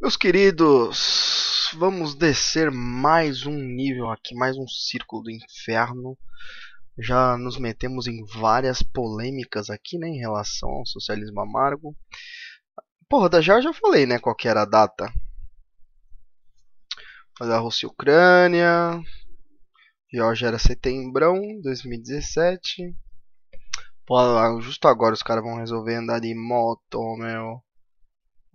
Meus queridos, vamos descer mais um nível aqui, mais um círculo do inferno. Já nos metemos em várias polêmicas aqui, né, em relação ao socialismo amargo. Porra, da já já falei, né, qual era a data. Mas a Rússia e a Ucrânia. Georgia era setembrão, 2017. Pô, justo agora os caras vão resolver andar de moto, meu.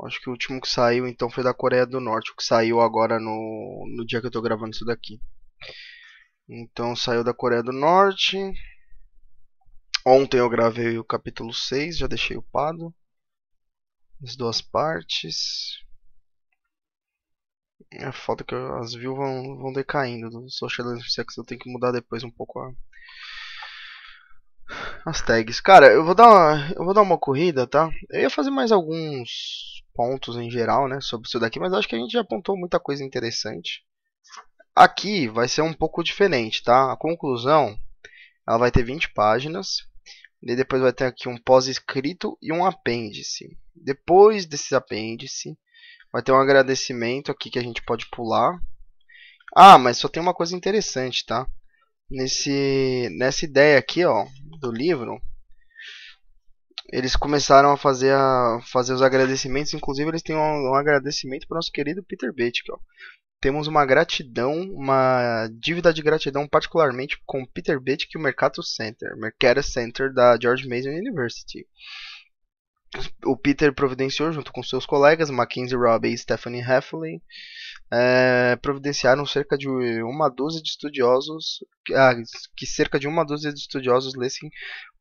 Acho que o último que saiu então foi da Coreia do Norte, o que saiu agora no, no dia que eu tô gravando isso daqui. Então saiu da Coreia do Norte. Ontem eu gravei o capítulo 6, já deixei upado. As duas partes. É foda que as views vão, vão decaindo do Socialism sexo Eu tenho que mudar depois um pouco a... as tags. Cara, eu vou dar uma, eu vou dar uma corrida, tá? Eu ia fazer mais alguns pontos em geral, né, sobre isso daqui, mas acho que a gente já apontou muita coisa interessante. Aqui vai ser um pouco diferente, tá? A conclusão, ela vai ter 20 páginas, e depois vai ter aqui um pós-escrito e um apêndice. Depois desse apêndice, vai ter um agradecimento aqui que a gente pode pular. Ah, mas só tem uma coisa interessante, tá? Nesse, nessa ideia aqui, ó, do livro, eles começaram a fazer, a fazer os agradecimentos. Inclusive, eles têm um, um agradecimento para o nosso querido Peter Betick. Temos uma gratidão, uma dívida de gratidão, particularmente com Peter Betick e o Mercato Center, Mercatus Center da George Mason University. O Peter providenciou, junto com seus colegas Mackenzie Robbie e Stephanie Heffley, é, providenciaram cerca de uma dúzia de estudiosos ah, que cerca de uma dúzia de estudiosos lessem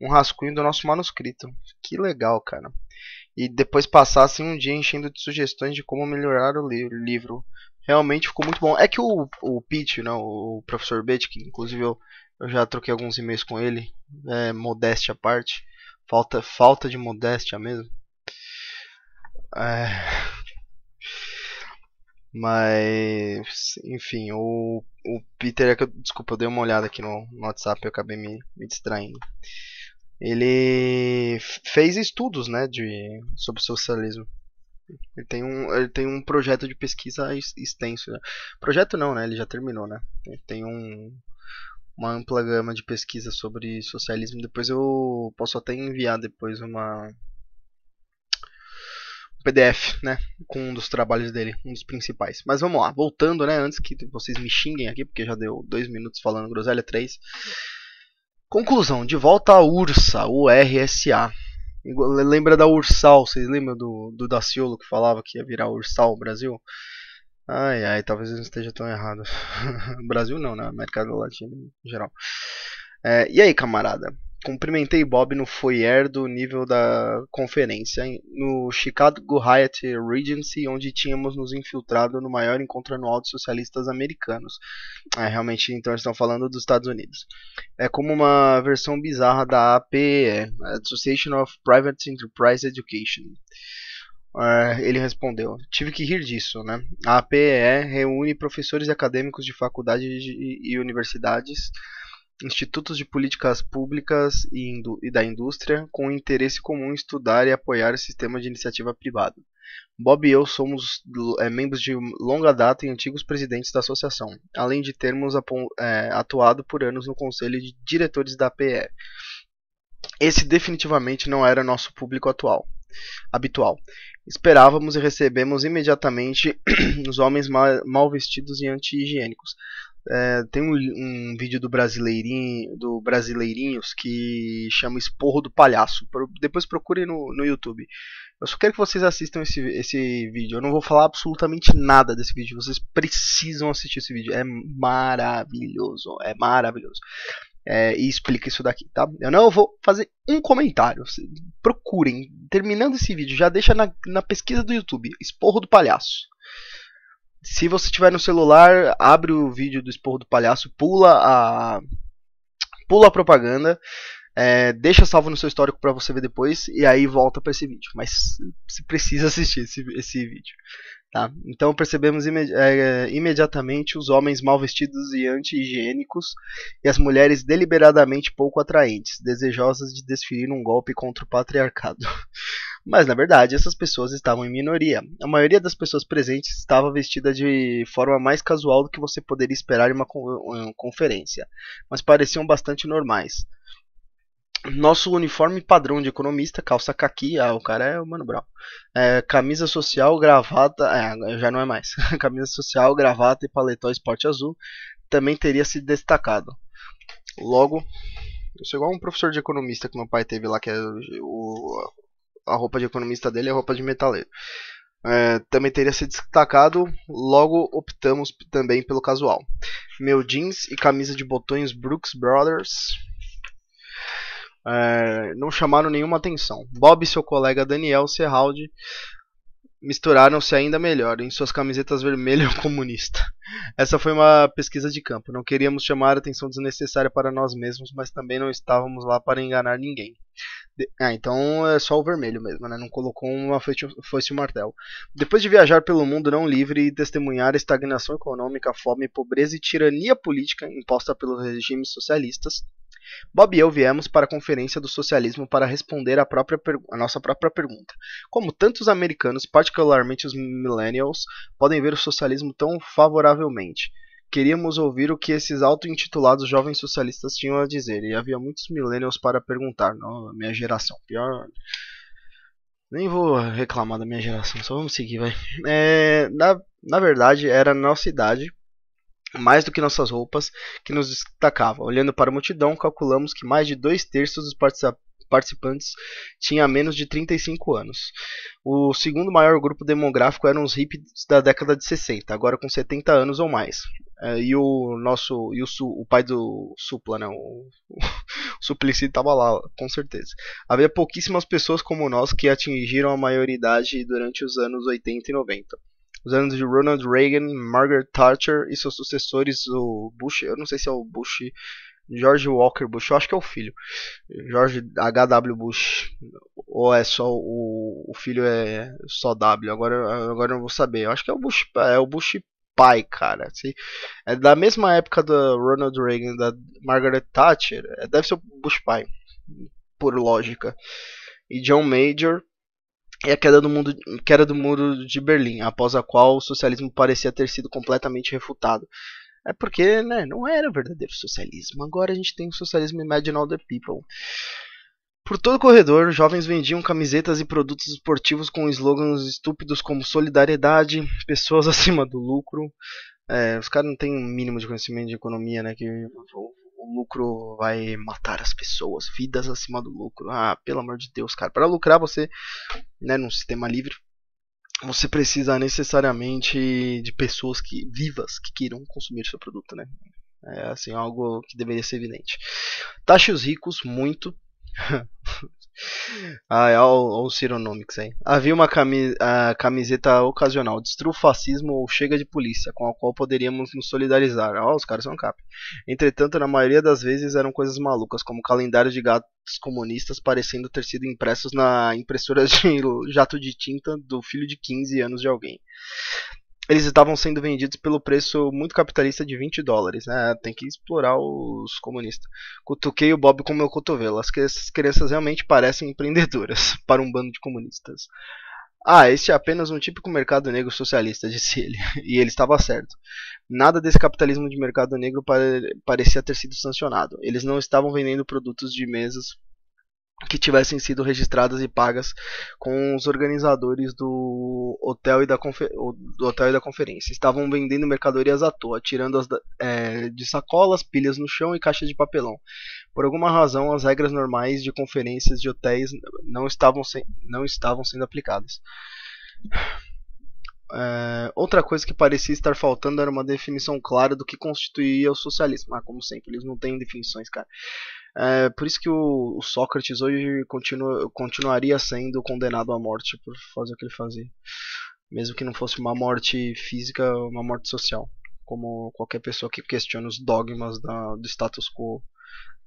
um rascunho do nosso manuscrito. Que legal, cara. E depois passassem um dia enchendo de sugestões de como melhorar o li livro. Realmente ficou muito bom. É que o, o Pete, né, o professor Bete, que inclusive eu, eu, já troquei alguns e-mails com ele, é, modéstia à parte, falta, falta de modéstia mesmo. É mas, enfim, o, o Peter. É desculpa, eu dei uma olhada aqui no, no WhatsApp e acabei me, me distraindo. Ele fez estudos né, de, sobre socialismo. Ele tem, um, ele tem um projeto de pesquisa extenso. Né? Projeto não, né? Ele já terminou, né? Ele tem um, uma ampla gama de pesquisa sobre socialismo. Depois eu posso até enviar depois uma, PDF, né, com um dos trabalhos dele, um dos principais. Mas vamos lá, voltando, né, antes que vocês me xinguem aqui, porque já deu dois minutos falando groselha, três. Conclusão, de volta à URSA, URSA. Lembra da Ursal, vocês lembram do, do Daciolo que falava que ia virar Ursal o Brasil? Ai, ai, talvez eu não esteja tão errado. Brasil não, né, América Latina em geral. É, e aí, camarada? cumprimentei Bob no foyer do nível da conferência, no Chicago Hyatt Regency, onde tínhamos nos infiltrado no maior encontro anual de socialistas americanos. É, realmente, então, eles estão falando dos Estados Unidos. É como uma versão bizarra da APE, é, Association of Private Enterprise Education. Uh, ele respondeu: Tive que rir disso, né? A APE reúne professores e acadêmicos de faculdades e universidades institutos de políticas públicas e, da indústria com interesse comum em estudar e apoiar o sistema de iniciativa privada. Bob e eu somos é, membros de longa data e antigos presidentes da associação, além de termos é, atuado por anos no conselho de diretores da PE. Esse definitivamente não era nosso público atual, habitual. Esperávamos e recebemos imediatamente os homens mal, mal vestidos e anti-higiênicos, é, tem um, um, vídeo do Brasileirinho, do Brasileirinhos que chama Esporro do Palhaço. Pro, depois procurem no, no YouTube. Eu só quero que vocês assistam esse, esse vídeo. Eu não vou falar absolutamente nada desse vídeo. Vocês precisam assistir esse vídeo. É maravilhoso. É maravilhoso. É, e explica isso daqui, tá? Eu não vou fazer um comentário. Procurem. Terminando esse vídeo, já deixa na, na pesquisa do YouTube. Esporro do Palhaço. Se você tiver no celular, abre o vídeo do Esporro do Palhaço, pula a pula a propaganda, é, deixa salvo no seu histórico para você ver depois e aí volta para esse vídeo. Mas você precisa assistir esse, esse vídeo. Tá? Então percebemos é, imediatamente os homens mal vestidos e anti-higiênicos e as mulheres deliberadamente pouco atraentes, desejosas de desferir um golpe contra o patriarcado. Mas na verdade, essas pessoas estavam em minoria. A maioria das pessoas presentes estava vestida de forma mais casual do que você poderia esperar em uma, uma conferência, mas pareciam bastante normais. Nosso uniforme padrão de economista, calça caqui, ah, o cara é o Mano Brown. É, camisa social, gravata, é, já não é mais. camisa social, gravata e paletó esporte azul também teria se destacado. Logo, eu sou igual um professor de economista que meu pai teve lá, que é o, a roupa de economista dele é a roupa de metaleiro. É, também teria se destacado, logo optamos também pelo casual. Meu jeans e camisa de botões Brooks Brothers é, não chamaram nenhuma atenção. Bob e seu colega Daniel Serraldi misturaram-se ainda melhor em suas camisetas vermelhas comunista. Essa foi uma pesquisa de campo. Não queríamos chamar atenção desnecessária para nós mesmos, mas também não estávamos lá para enganar ninguém. Ah, então é só o vermelho mesmo, né? Não colocou uma foice e martelo. Depois de viajar pelo mundo não livre e testemunhar estagnação econômica, fome, pobreza e tirania política imposta pelos regimes socialistas, Bob e eu viemos para a Conferência do Socialismo para responder a, própria a nossa própria pergunta. Como tantos americanos, particularmente os millennials, podem ver o socialismo tão favoravelmente? Queríamos ouvir o que esses auto-intitulados jovens socialistas tinham a dizer, e havia muitos millennials para perguntar. Não, minha geração, pior. Nem vou reclamar da minha geração, só vamos seguir, vai. É, na, na verdade, era nossa idade, mais do que nossas roupas, que nos destacava. Olhando para a multidão, calculamos que mais de dois terços dos participantes participantes tinha menos de 35 anos. O segundo maior grupo demográfico eram os hippies da década de 60, agora com 70 anos ou mais. Uh, e o nosso. E o, su, o pai do Supla, né? O, o, o Suplicy estava lá, com certeza. Havia pouquíssimas pessoas como nós que atingiram a maioridade durante os anos 80 e 90 os anos de Ronald Reagan, Margaret Thatcher e seus sucessores, o Bush, eu não sei se é o Bush George Walker Bush, eu acho que é o filho. George H.W. Bush. Ou é só o, o filho é só W. Agora, agora eu não vou saber. Eu acho que é o Bush, é o Bush pai, cara. Assim. é da mesma época do Ronald Reagan, da Margaret Thatcher. É, deve ser o Bush pai, por lógica. E John Major e a queda do, mundo, queda do muro de Berlim, após a qual o socialismo parecia ter sido completamente refutado. É porque né, não era verdadeiro socialismo. Agora a gente tem o socialismo Imagine All the People. Por todo o corredor, jovens vendiam camisetas e produtos esportivos com slogans estúpidos como solidariedade, pessoas acima do lucro. É, os caras não têm um mínimo de conhecimento de economia, né? Que o, o, lucro vai matar as pessoas, vidas acima do lucro. Ah, pelo amor de Deus, cara. Para lucrar você, né, num sistema livre, você precisa necessariamente de pessoas que vivas que queiram consumir seu produto, né? É assim algo que deveria ser evidente. Taxe os ricos muito Ah, é, olha os Cironomics aí. Havia uma camiseta, camiseta ocasional, destrua o fascismo ou chega de polícia, com a qual poderíamos nos solidarizar. Ó, os caras são cap. Entretanto, na maioria das vezes eram coisas malucas, como calendários de gatos comunistas parecendo ter sido impressos na impressora de jato de tinta do filho de 15 anos de alguém eles estavam sendo vendidos pelo preço muito capitalista de 20 dólares, né? Tem que explorar os comunistas. Cutuquei o Bob com meu cotovelo. As crianças realmente parecem empreendedoras para um bando de comunistas. Ah, este é apenas um típico mercado negro socialista, disse ele. E ele estava certo. Nada desse capitalismo de mercado negro parecia ter sido sancionado. Eles não estavam vendendo produtos de mesas que tivessem sido registradas e pagas com os organizadores do hotel e da, confer... do hotel e da conferência. Estavam vendendo mercadorias à toa, tirando as é, de sacolas, pilhas no chão e caixas de papelão. Por alguma razão, as regras normais de conferências de hotéis não estavam, se... não estavam sendo aplicadas. É, outra coisa que parecia estar faltando era uma definição clara do que constituía o socialismo. Ah, como sempre, eles não têm definições, cara. É, por isso que o, o Sócrates hoje continua, continuaria sendo condenado à morte por fazer o que ele fazia. Mesmo que não fosse uma morte física, uma morte social. Como qualquer pessoa que questiona os dogmas da, do status quo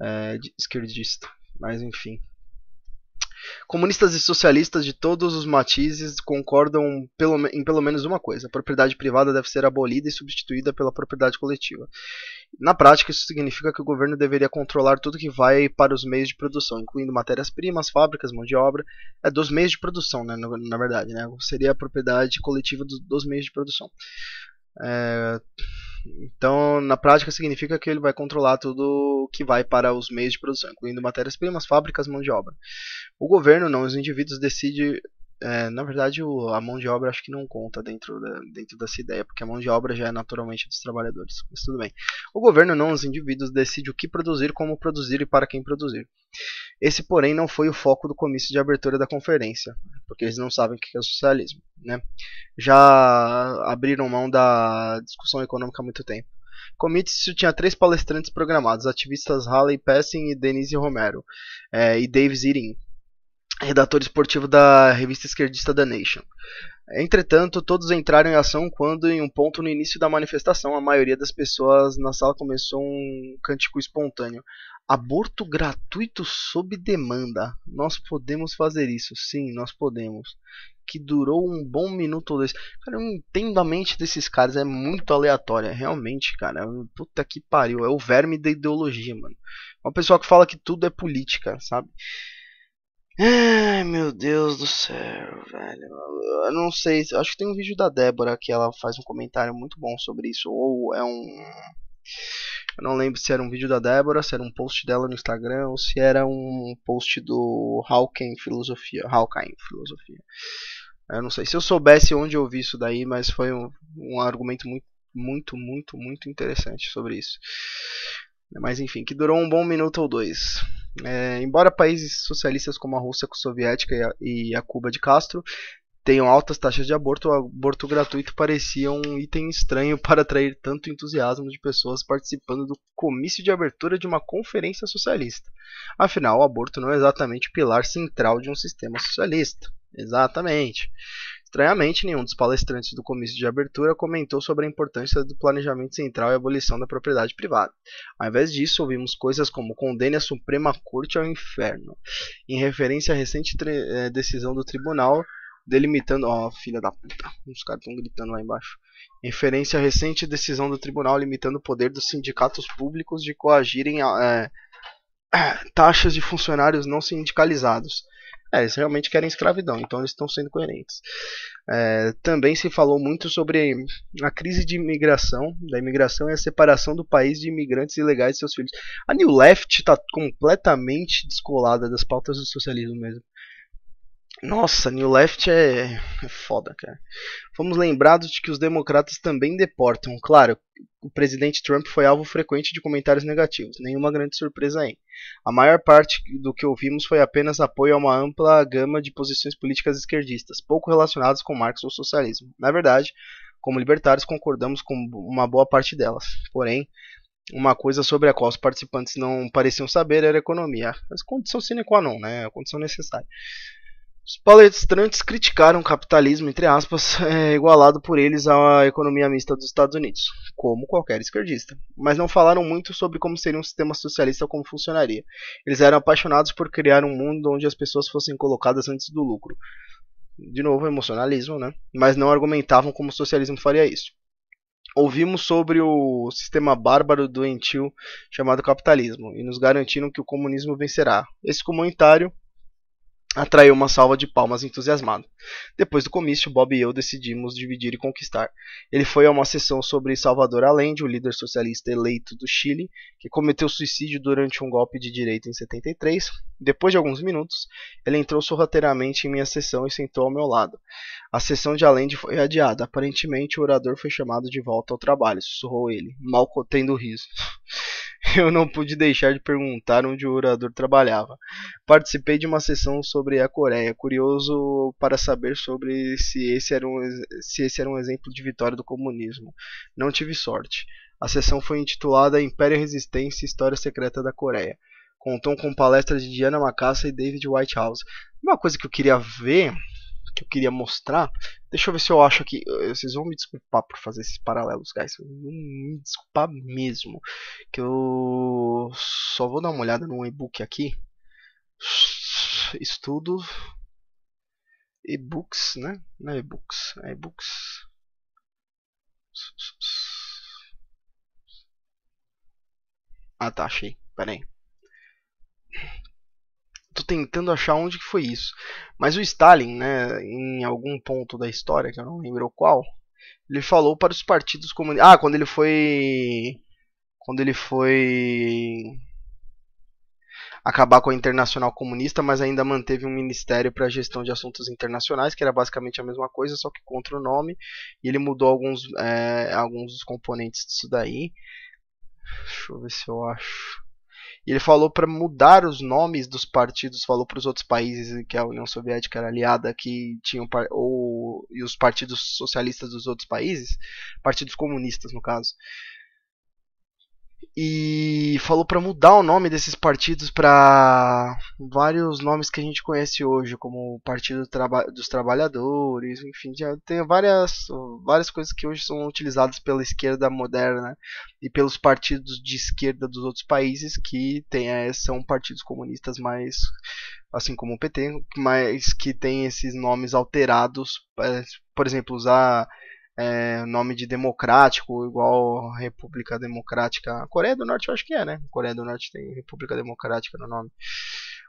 é, esquerdista. Mas enfim. Comunistas e socialistas de todos os matizes concordam pelo, em pelo menos uma coisa: a propriedade privada deve ser abolida e substituída pela propriedade coletiva. Na prática, isso significa que o governo deveria controlar tudo que vai para os meios de produção, incluindo matérias-primas, fábricas, mão de obra, é dos meios de produção, né, na, verdade. Né, seria a propriedade coletiva dos, dos meios de produção. É então, na prática, significa que ele vai controlar tudo que vai para os meios de produção, incluindo matérias-primas, fábricas, mão de obra. O governo, não os indivíduos, decide é, na verdade, o, a mão de obra acho que não conta dentro, da, dentro dessa ideia, porque a mão de obra já é naturalmente dos trabalhadores. Mas tudo bem. O governo, não os indivíduos, decide o que produzir, como produzir e para quem produzir. Esse, porém, não foi o foco do comício de abertura da conferência, porque eles não sabem o que é o socialismo. Né? Já abriram mão da discussão econômica há muito tempo. Comício tinha três palestrantes programados, ativistas Halley Pessin e Denise Romero, é, e Davis Irin, redator esportivo da revista esquerdista The Nation. Entretanto, todos entraram em ação quando, em um ponto no início da manifestação, a maioria das pessoas na sala começou um cântico espontâneo. Aborto gratuito sob demanda. Nós podemos fazer isso. Sim, nós podemos. Que durou um bom minuto ou dois. Cara, eu não entendo a mente desses caras. É muito aleatória. Realmente, cara. É puta que pariu. É o verme da ideologia, mano. Uma pessoa que fala que tudo é política, sabe? Ai, meu Deus do céu, velho. Eu não sei, acho que tem um vídeo da Débora que ela faz um comentário muito bom sobre isso. Ou é um. Eu não lembro se era um vídeo da Débora, se era um post dela no Instagram, ou se era um post do Hawking Filosofia. Hawking Filosofia. Eu não sei se eu soubesse onde eu vi isso daí, mas foi um, um argumento muito, muito, muito, muito interessante sobre isso. Mas enfim, que durou um bom minuto ou dois. É, embora países socialistas como a Rússia soviética e a, e a Cuba de Castro tenham altas taxas de aborto, o aborto gratuito parecia um item estranho para atrair tanto entusiasmo de pessoas participando do comício de abertura de uma conferência socialista. Afinal, o aborto não é exatamente o pilar central de um sistema socialista. Exatamente. Estranhamente, nenhum dos palestrantes do comício de abertura comentou sobre a importância do planejamento central e a abolição da propriedade privada. Ao invés disso, ouvimos coisas como condene a Suprema Corte ao inferno, em referência à recente eh, decisão do tribunal delimitando. Ó, oh, filha da puta. Os caras estão gritando lá embaixo. Referência à recente decisão do tribunal limitando o poder dos sindicatos públicos de coagirem é, taxas de funcionários não sindicalizados. É, eles realmente querem escravidão, então eles estão sendo coerentes. É, também se falou muito sobre a crise de imigração, da imigração e a separação do país de imigrantes ilegais e seus filhos. A New Left está completamente descolada das pautas do socialismo mesmo. Nossa, New Left é... é foda, cara. Fomos lembrados de que os democratas também deportam. Claro, o presidente Trump foi alvo frequente de comentários negativos. Nenhuma grande surpresa aí. A maior parte do que ouvimos foi apenas apoio a uma ampla gama de posições políticas esquerdistas, pouco relacionadas com Marx ou socialismo. Na verdade, como libertários, concordamos com uma boa parte delas. Porém, uma coisa sobre a qual os participantes não pareciam saber era a economia. Mas condição sine qua non, né? A condição necessária. Os palestrantes criticaram o capitalismo, entre aspas, é, igualado por eles à economia mista dos Estados Unidos, como qualquer esquerdista, mas não falaram muito sobre como seria um sistema socialista ou como funcionaria. Eles eram apaixonados por criar um mundo onde as pessoas fossem colocadas antes do lucro. De novo, emocionalismo, né? Mas não argumentavam como o socialismo faria isso. Ouvimos sobre o sistema bárbaro doentio chamado capitalismo e nos garantiram que o comunismo vencerá. Esse comentário atraiu uma salva de palmas entusiasmada. Depois do comício, Bob e eu decidimos dividir e conquistar. Ele foi a uma sessão sobre Salvador Allende, o líder socialista eleito do Chile, que cometeu suicídio durante um golpe de direita em 73. Depois de alguns minutos, ele entrou sorrateiramente em minha sessão e sentou ao meu lado. A sessão de Allende foi adiada. Aparentemente, o orador foi chamado de volta ao trabalho, sussurrou ele, mal contendo o riso. eu não pude deixar de perguntar onde o orador trabalhava. Participei de uma sessão sobre a Coreia, curioso para saber sobre se esse era um, se esse era um exemplo de vitória do comunismo. Não tive sorte. A sessão foi intitulada Império, Resistência e História Secreta da Coreia. Contou com palestras de Diana Macassa e David Whitehouse. Uma coisa que eu queria ver que eu queria mostrar. Deixa eu ver se eu acho aqui. Vocês vão me desculpar por fazer esses paralelos, guys. vão me desculpar mesmo. Que eu só vou dar uma olhada no e-book aqui. Estudo. E-books, né? Não é e-books. É e-books. Ah tá, achei. Pera aí tô tentando achar onde que foi isso. Mas o Stalin, né, em algum ponto da história, que eu não lembro qual, ele falou para os partidos comunistas. Ah, quando ele foi. Quando ele foi. Acabar com a Internacional Comunista, mas ainda manteve um ministério para gestão de assuntos internacionais, que era basicamente a mesma coisa, só que contra o nome. E ele mudou alguns, é, alguns dos componentes disso daí. Deixa eu ver se eu acho. E ele falou para mudar os nomes dos partidos, falou para os outros países que a União Soviética era aliada, que tinham ou e os partidos socialistas dos outros países, partidos comunistas no caso, e falou para mudar o nome desses partidos para vários nomes que a gente conhece hoje, como o Partido dos Trabalhadores, enfim, já tem várias, várias coisas que hoje são utilizadas pela esquerda moderna e pelos partidos de esquerda dos outros países que tem, eh, são partidos comunistas mais, assim como o PT, mas que tem esses nomes alterados, eh, por exemplo, usar é, nome de democrático, igual República Democrática. Coreia do Norte eu acho que é, né? Coreia do Norte tem República Democrática no nome.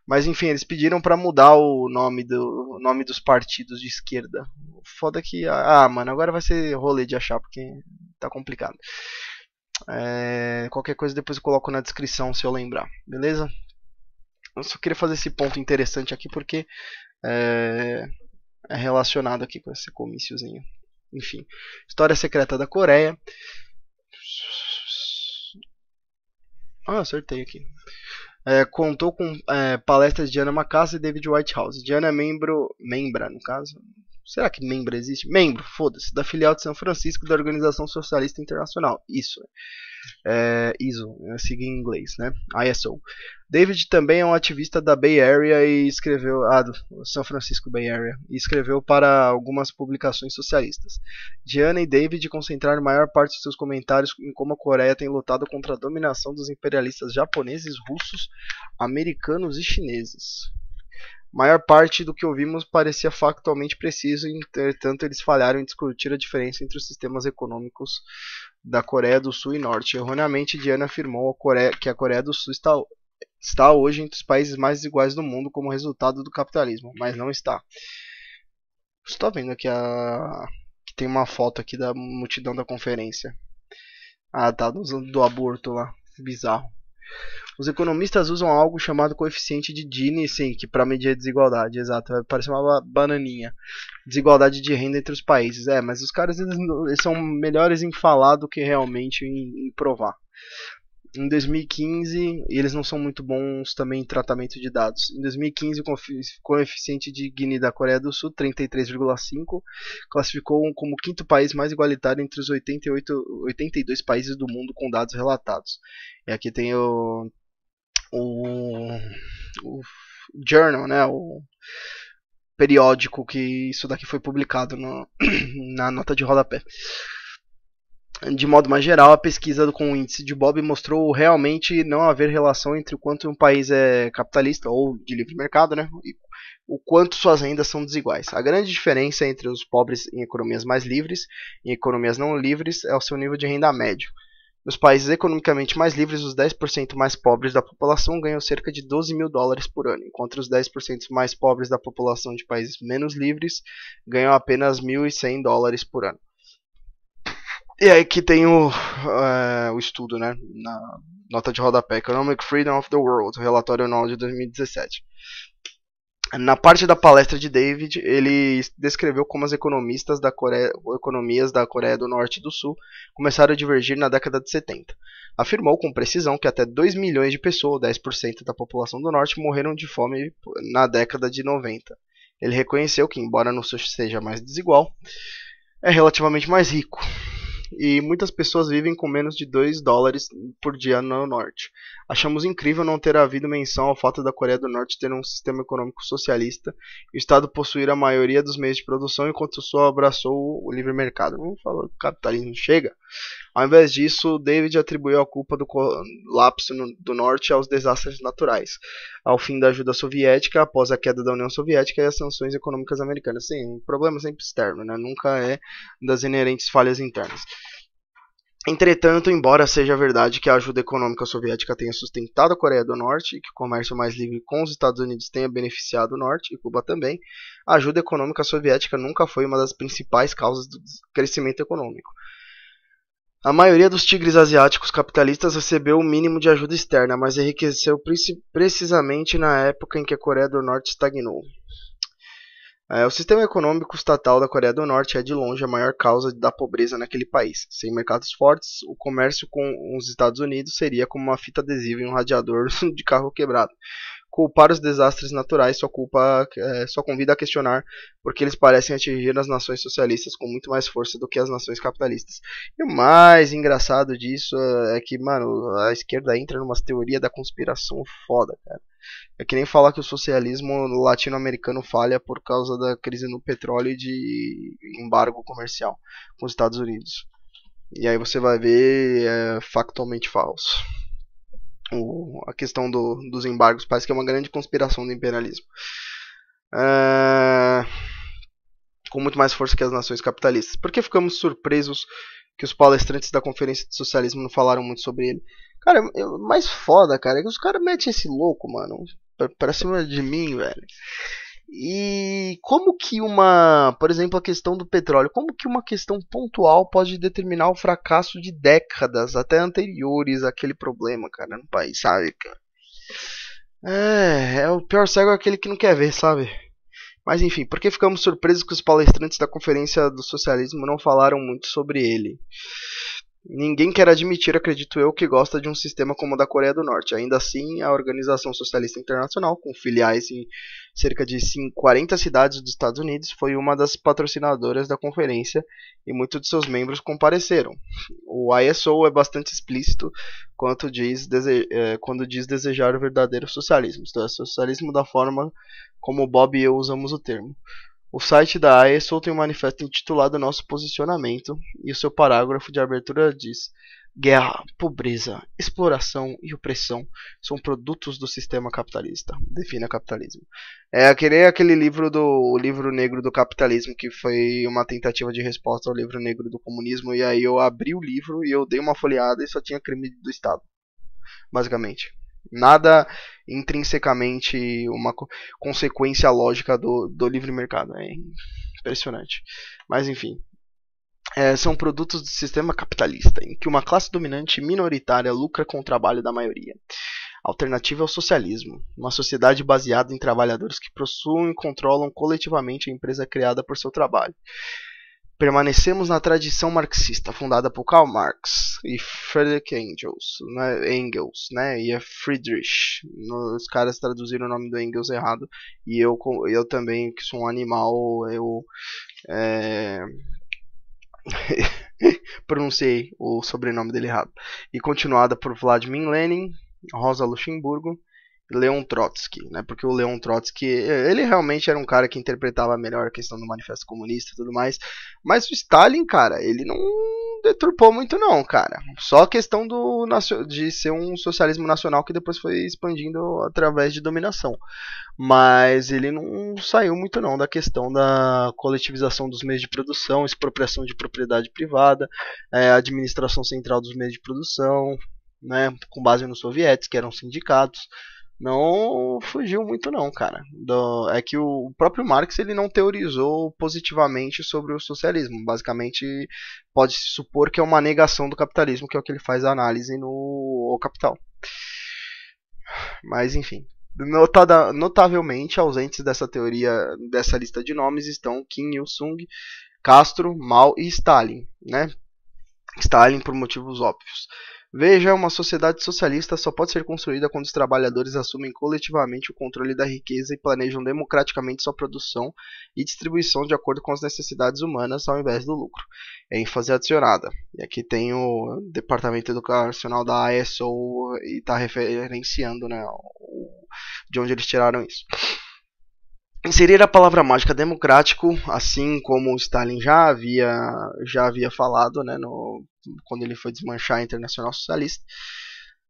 Mas enfim, eles pediram para mudar o nome, do, nome dos partidos de esquerda. Foda que. Ah, mano, agora vai ser rolê de achar, porque tá complicado. É, qualquer coisa depois eu coloco na descrição se eu lembrar, beleza? Eu só queria fazer esse ponto interessante aqui porque é, é relacionado aqui com esse comíciozinho enfim, História Secreta da Coreia. Ah, acertei aqui. É, contou com é, palestras de Diana Macassa e David Whitehouse. Diana é membro, membra, no caso, Será que membro existe? Membro, foda-se, da filial de São Francisco da Organização Socialista Internacional. Isso. É, ISO, é sigla é em inglês, né? ISO. Ah, é, David também é um ativista da Bay Area e escreveu. Ah, do São Francisco Bay Area. E escreveu para algumas publicações socialistas. Diana e David concentraram a maior parte de seus comentários em como a Coreia tem lutado contra a dominação dos imperialistas japoneses, russos, americanos e chineses maior parte do que ouvimos parecia factualmente preciso, entretanto eles falharam em discutir a diferença entre os sistemas econômicos da Coreia do Sul e Norte. Erroneamente, Diana afirmou que a Coreia do Sul está, está hoje entre os países mais iguais do mundo como resultado do capitalismo, mas não está. Você está vendo que, a, que tem uma foto aqui da multidão da conferência. Ah, tá, do, do aborto lá. Bizarro. Os economistas usam algo chamado coeficiente de Gini, sim, que para medir a é desigualdade, exato, parece uma bananinha. Desigualdade de renda entre os países. É, mas os caras eles, eles são melhores em falar do que realmente em, em provar em 2015, e eles não são muito bons também em tratamento de dados. Em 2015, o coeficiente de Gini da Coreia do Sul, 33,5, classificou como o quinto país mais igualitário entre os 88, 82 países do mundo com dados relatados. E aqui tem o, o, o journal, né, o periódico que isso daqui foi publicado no, na nota de rodapé. De modo mais geral, a pesquisa com o índice de Bob mostrou realmente não haver relação entre o quanto um país é capitalista ou de livre mercado, né, e o quanto suas rendas são desiguais. A grande diferença entre os pobres em economias mais livres e economias não livres é o seu nível de renda médio. Nos países economicamente mais livres, os 10% mais pobres da população ganham cerca de 12 mil dólares por ano, enquanto os 10% mais pobres da população de países menos livres ganham apenas 1.100 dólares por ano. E aí que tem o, eh, o estudo, né? Na nota de rodapé Economic Freedom of the World, relatório anual de 2017 na parte da palestra de David, ele descreveu como as economistas da Coreia, economias da Coreia do Norte e do Sul começaram a divergir na década de 70. Afirmou com precisão que até 2 milhões de pessoas, 10% da população do Norte, morreram de fome na década de 90. Ele reconheceu que, embora não seja mais desigual, é relativamente mais rico. E muitas pessoas vivem com menos de 2 dólares por dia no Norte. Achamos incrível não ter havido menção ao fato da Coreia do Norte ter um sistema econômico socialista e o Estado possuir a maioria dos meios de produção enquanto só abraçou o livre mercado. Não falou que o capitalismo chega. Ao invés disso, David atribuiu a culpa do colapso do Norte aos desastres naturais, ao fim da ajuda soviética após a queda da União Soviética e as sanções econômicas americanas. Sim, o um problema sempre externo, né? nunca é das inerentes falhas internas. Entretanto, embora seja verdade que a ajuda econômica soviética tenha sustentado a Coreia do Norte e que o comércio mais livre com os Estados Unidos tenha beneficiado o Norte e Cuba também, a ajuda econômica soviética nunca foi uma das principais causas do crescimento econômico. A maioria dos tigres asiáticos capitalistas recebeu o mínimo de ajuda externa, mas enriqueceu precisamente na época em que a Coreia do Norte estagnou. Ah, é, o sistema econômico estatal da Coreia do Norte é de longe a maior causa da pobreza naquele país. Sem mercados fortes, o comércio com os Estados Unidos seria como uma fita adesiva em um radiador de carro quebrado. Culpar os desastres naturais só, culpa, é, só convida a questionar porque eles parecem atingir as nações socialistas com muito mais força do que as nações capitalistas. E o mais engraçado disso é, é que, mano, a esquerda entra numa teoria da conspiração foda, cara. É que nem falar que o socialismo latino-americano falha por causa da crise no petróleo e de embargo comercial com os Estados Unidos. E aí você vai ver é, factualmente falso. O, a questão do, dos embargos parece que é uma grande conspiração do imperialismo. É, com muito mais força que as nações capitalistas. Por que ficamos surpresos que os palestrantes da Conferência de Socialismo não falaram muito sobre ele? Cara, mais foda, cara, é que os caras metem esse louco, mano, pra, pra cima de mim, velho. E como que uma, por exemplo, a questão do petróleo, como que uma questão pontual pode determinar o fracasso de décadas até anteriores àquele problema, cara, no país, sabe, cara? É, é o pior cego é aquele que não quer ver, sabe? Mas enfim, porque ficamos surpresos que os palestrantes da Conferência do Socialismo não falaram muito sobre ele? Ninguém quer admitir, acredito eu, que gosta de um sistema como o da Coreia do Norte. Ainda assim, a Organização Socialista Internacional, com filiais em cerca de 40 cidades dos Estados Unidos, foi uma das patrocinadoras da conferência e muitos de seus membros compareceram. O ISO é bastante explícito quanto diz é, quando diz desejar o verdadeiro socialismo, isto é, socialismo da forma como Bob e eu usamos o termo. O site da AESO tem um manifesto intitulado Nosso Posicionamento, e o seu parágrafo de abertura diz: Guerra, pobreza, exploração e opressão são produtos do sistema capitalista. Defina capitalismo. É aquele, aquele livro do o livro negro do capitalismo, que foi uma tentativa de resposta ao livro negro do comunismo, e aí eu abri o livro e eu dei uma folheada e só tinha crime do Estado. Basicamente. Nada intrinsecamente uma co consequência lógica do, do livre mercado. É impressionante. Mas enfim. É, são produtos do sistema capitalista, em que uma classe dominante minoritária lucra com o trabalho da maioria. Alternativa ao é socialismo, uma sociedade baseada em trabalhadores que possuem e controlam coletivamente a empresa criada por seu trabalho permanecemos na tradição marxista fundada por Karl Marx e Friedrich Engels, né? Engels, né? E é Friedrich. Os caras traduziram o nome do Engels errado e eu eu também que sou um animal, eu é... pronunciei o sobrenome dele errado. E continuada por Vladimir Lenin, Rosa Luxemburgo, Leon Trotsky, né? Porque o Leon Trotsky, ele realmente era um cara que interpretava melhor a questão do manifesto comunista e tudo mais, mas o Stalin, cara, ele não deturpou muito não, cara. Só a questão do de ser um socialismo nacional que depois foi expandindo através de dominação. Mas ele não saiu muito não da questão da coletivização dos meios de produção, expropriação de propriedade privada, é, administração central dos meios de produção, né, com base nos sovietes, que eram sindicatos não fugiu muito não, cara. Do, é que o próprio Marx ele não teorizou positivamente sobre o socialismo. Basicamente, pode se supor que é uma negação do capitalismo, que é o que ele faz a análise no o Capital. Mas enfim, notada, notavelmente ausentes dessa teoria, dessa lista de nomes estão Kim Il Sung, Castro, Mao e Stalin, né? Stalin por motivos óbvios. Veja, uma sociedade socialista só pode ser construída quando os trabalhadores assumem coletivamente o controle da riqueza e planejam democraticamente sua produção e distribuição de acordo com as necessidades humanas ao invés do lucro. É ênfase adicionada. E aqui tem o departamento educacional da ASO e está referenciando né, de onde eles tiraram isso. Inserir a palavra mágica democrático, assim como Stalin já havia, já havia falado né, no, quando ele foi desmanchar a Internacional Socialista,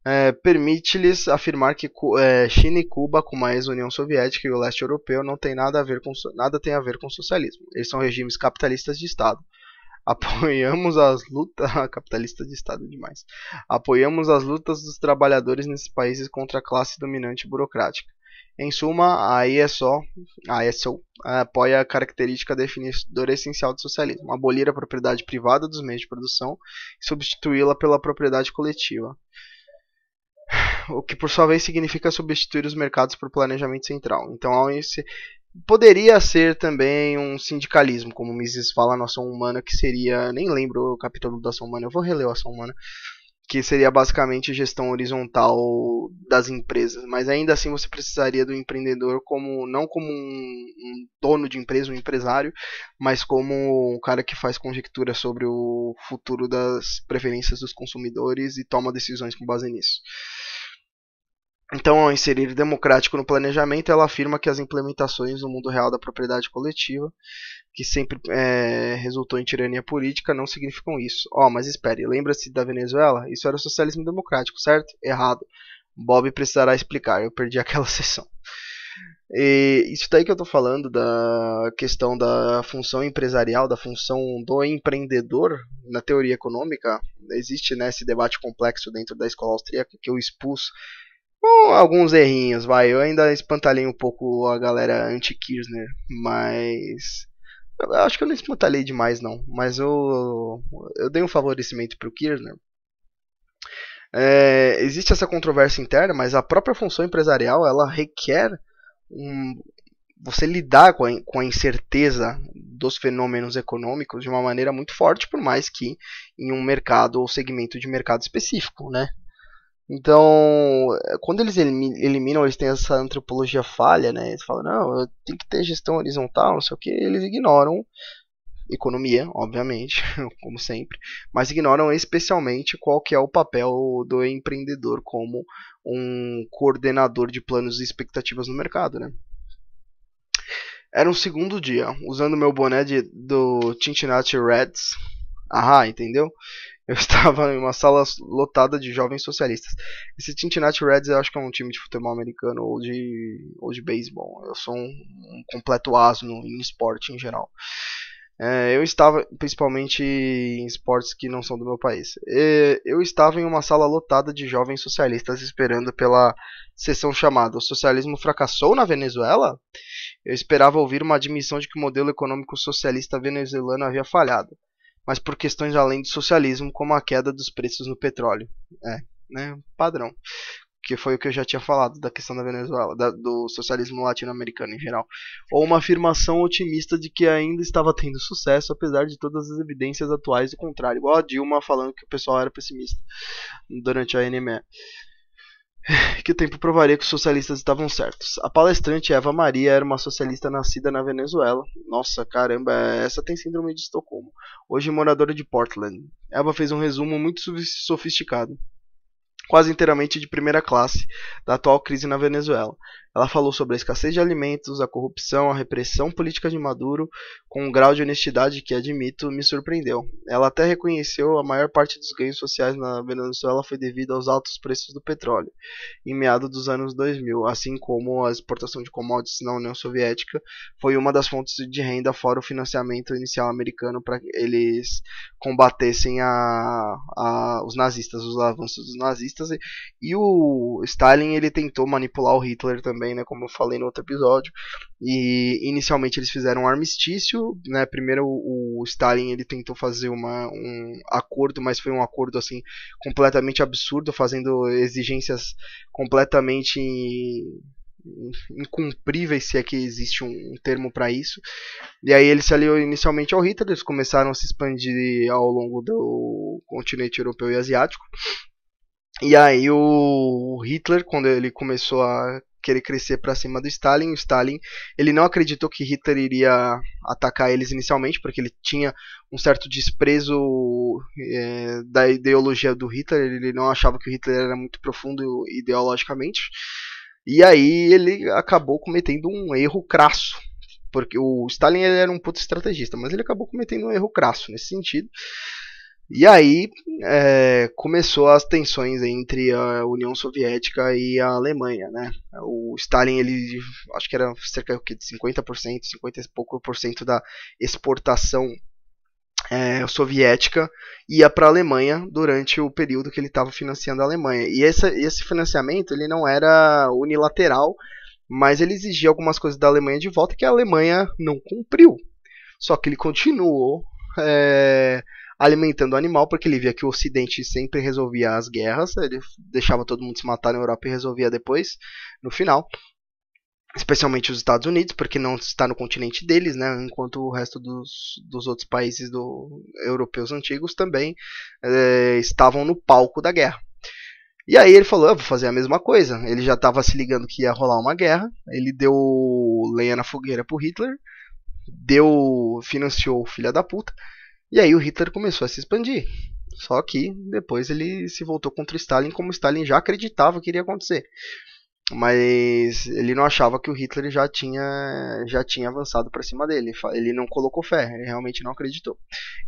é, permite-lhes afirmar que é, China e Cuba, como a ex-União Soviética e o leste europeu, não tem nada, a ver com, nada tem a ver com socialismo. Eles são regimes capitalistas de Estado. Apoiamos as lutas capitalista de Estado demais. Apoiamos as lutas dos trabalhadores nesses países contra a classe dominante burocrática. Em suma, a ESO, a ESO apoia a característica definidora essencial do socialismo, abolir a propriedade privada dos meios de produção e substituí-la pela propriedade coletiva. O que, por sua vez, significa substituir os mercados por planejamento central. Então, esse poderia ser também um sindicalismo, como Mises fala na Ação Humana, que seria, nem lembro o capítulo da Ação Humana, eu vou reler a Ação Humana, que seria basicamente a gestão horizontal das empresas. Mas ainda assim você precisaria do empreendedor como não como um, um, dono de empresa, um empresário, mas como um cara que faz conjectura sobre o futuro das preferências dos consumidores e toma decisões com base nisso. Então, ao inserir democrático no planejamento, ela afirma que as implementações no mundo real da propriedade coletiva, que sempre é, resultou em tirania política, não significam isso. Ó, oh, mas espere, lembra-se da Venezuela? Isso era socialismo democrático, certo? Errado. Bob precisará explicar, eu perdi aquela sessão. E isso daí que eu estou falando da questão da função empresarial, da função do empreendedor na teoria econômica, existe né, esse debate complexo dentro da escola austríaca que eu expus com alguns errinhos, vai. Eu ainda espantalhei um pouco a galera anti-Kirchner, mas. Eu acho que eu não espantalhei demais, não. Mas eu, eu dei um favorecimento para o Kirchner. É, existe essa controvérsia interna, mas a própria função empresarial ela requer um, você lidar com a, com a incerteza dos fenômenos econômicos de uma maneira muito forte, por mais que em um mercado ou segmento de mercado específico, né? Então, é, quando eles eliminam, eles têm essa antropologia falha, né? Eles falam, não, tem que ter gestão horizontal, não sei o que. Eles ignoram economia, obviamente, como sempre, mas ignoram especialmente qual que é o papel do empreendedor como um coordenador de planos e expectativas no mercado, né? Era um segundo dia, usando meu boné de, do Tintinati Reds. Ah, entendeu? Eu estava em uma sala lotada de jovens socialistas. Esse Cincinnati Reds eu acho que é um time de futebol americano ou de, ou de beisebol. Eu sou um, um completo asno em esporte em geral. É, eu estava principalmente em esportes que não são do meu país. Eu estava em uma sala lotada de jovens socialistas esperando pela sessão chamada O Socialismo Fracassou na Venezuela? Eu esperava ouvir uma admissão de que o modelo econômico socialista venezuelano havia falhado mas por questões além do socialismo, como a queda dos preços no petróleo. É, né, padrão. Que foi o que eu já tinha falado da questão da Venezuela, da, do socialismo latino-americano em geral. Ou uma afirmação otimista de que ainda estava tendo sucesso, apesar de todas as evidências atuais do contrário. Igual a Dilma falando que o pessoal era pessimista durante a NME que o tempo provaria que os socialistas estavam certos. A palestrante Eva Maria era uma socialista nascida na Venezuela. Nossa, caramba, essa tem síndrome de Estocolmo. Hoje moradora de Portland. Eva fez um resumo muito sofisticado, quase inteiramente de primeira classe, da atual crise na Venezuela. Ela falou sobre a escassez de alimentos, a corrupção, a repressão política de Maduro, com um grau de honestidade que, admito, me surpreendeu. Ela até reconheceu a maior parte dos ganhos sociais na Venezuela foi devido aos altos preços do petróleo, em meados dos anos 2000, assim como a exportação de commodities na União Soviética foi uma das fontes de renda fora o financiamento inicial americano para que eles combatessem a, a, os nazistas, os avanços dos nazistas. E, e o Stalin ele tentou manipular o Hitler também também, né, como eu falei no outro episódio. E inicialmente eles fizeram um armistício, né? Primeiro o, Stalin ele tentou fazer uma, um acordo, mas foi um acordo assim completamente absurdo, fazendo exigências completamente incumpríveis, se é que existe um, termo para isso. E aí ele se aliou inicialmente ao Hitler, eles começaram a se expandir ao longo do continente europeu e asiático. E aí o Hitler, quando ele começou a querer crescer para cima do Stalin. O Stalin ele não acreditou que Hitler iria atacar eles inicialmente, porque ele tinha um certo desprezo é, da ideologia do Hitler. Ele não achava que o Hitler era muito profundo ideologicamente. E aí ele acabou cometendo um erro crasso. Porque o Stalin ele era um puto estrategista, mas ele acabou cometendo um erro crasso nesse sentido. E aí é, começou as tensões entre a União Soviética e a Alemanha, né? O Stalin, ele acho que era cerca de 50%, 50 e pouco por cento da exportação é, soviética ia para a Alemanha durante o período que ele estava financiando a Alemanha. E esse, esse financiamento ele não era unilateral, mas ele exigia algumas coisas da Alemanha de volta que a Alemanha não cumpriu. Só que ele continuou é, alimentando o animal, porque ele via que o Ocidente sempre resolvia as guerras, ele deixava todo mundo se matar na Europa e resolvia depois, no final. Especialmente os Estados Unidos, porque não está no continente deles, né? enquanto o resto dos, dos outros países do, europeus antigos também é, estavam no palco da guerra. E aí ele falou, Eu ah, vou fazer a mesma coisa. Ele já estava se ligando que ia rolar uma guerra. Ele deu lenha na fogueira para Hitler. Deu. financiou o filho da puta. E aí o Hitler começou a se expandir. Só que depois ele se voltou contra Stalin, como Stalin já acreditava que iria acontecer. Mas ele não achava que o Hitler já tinha, já tinha avançado para cima dele. Ele não colocou fé, ele realmente não acreditou.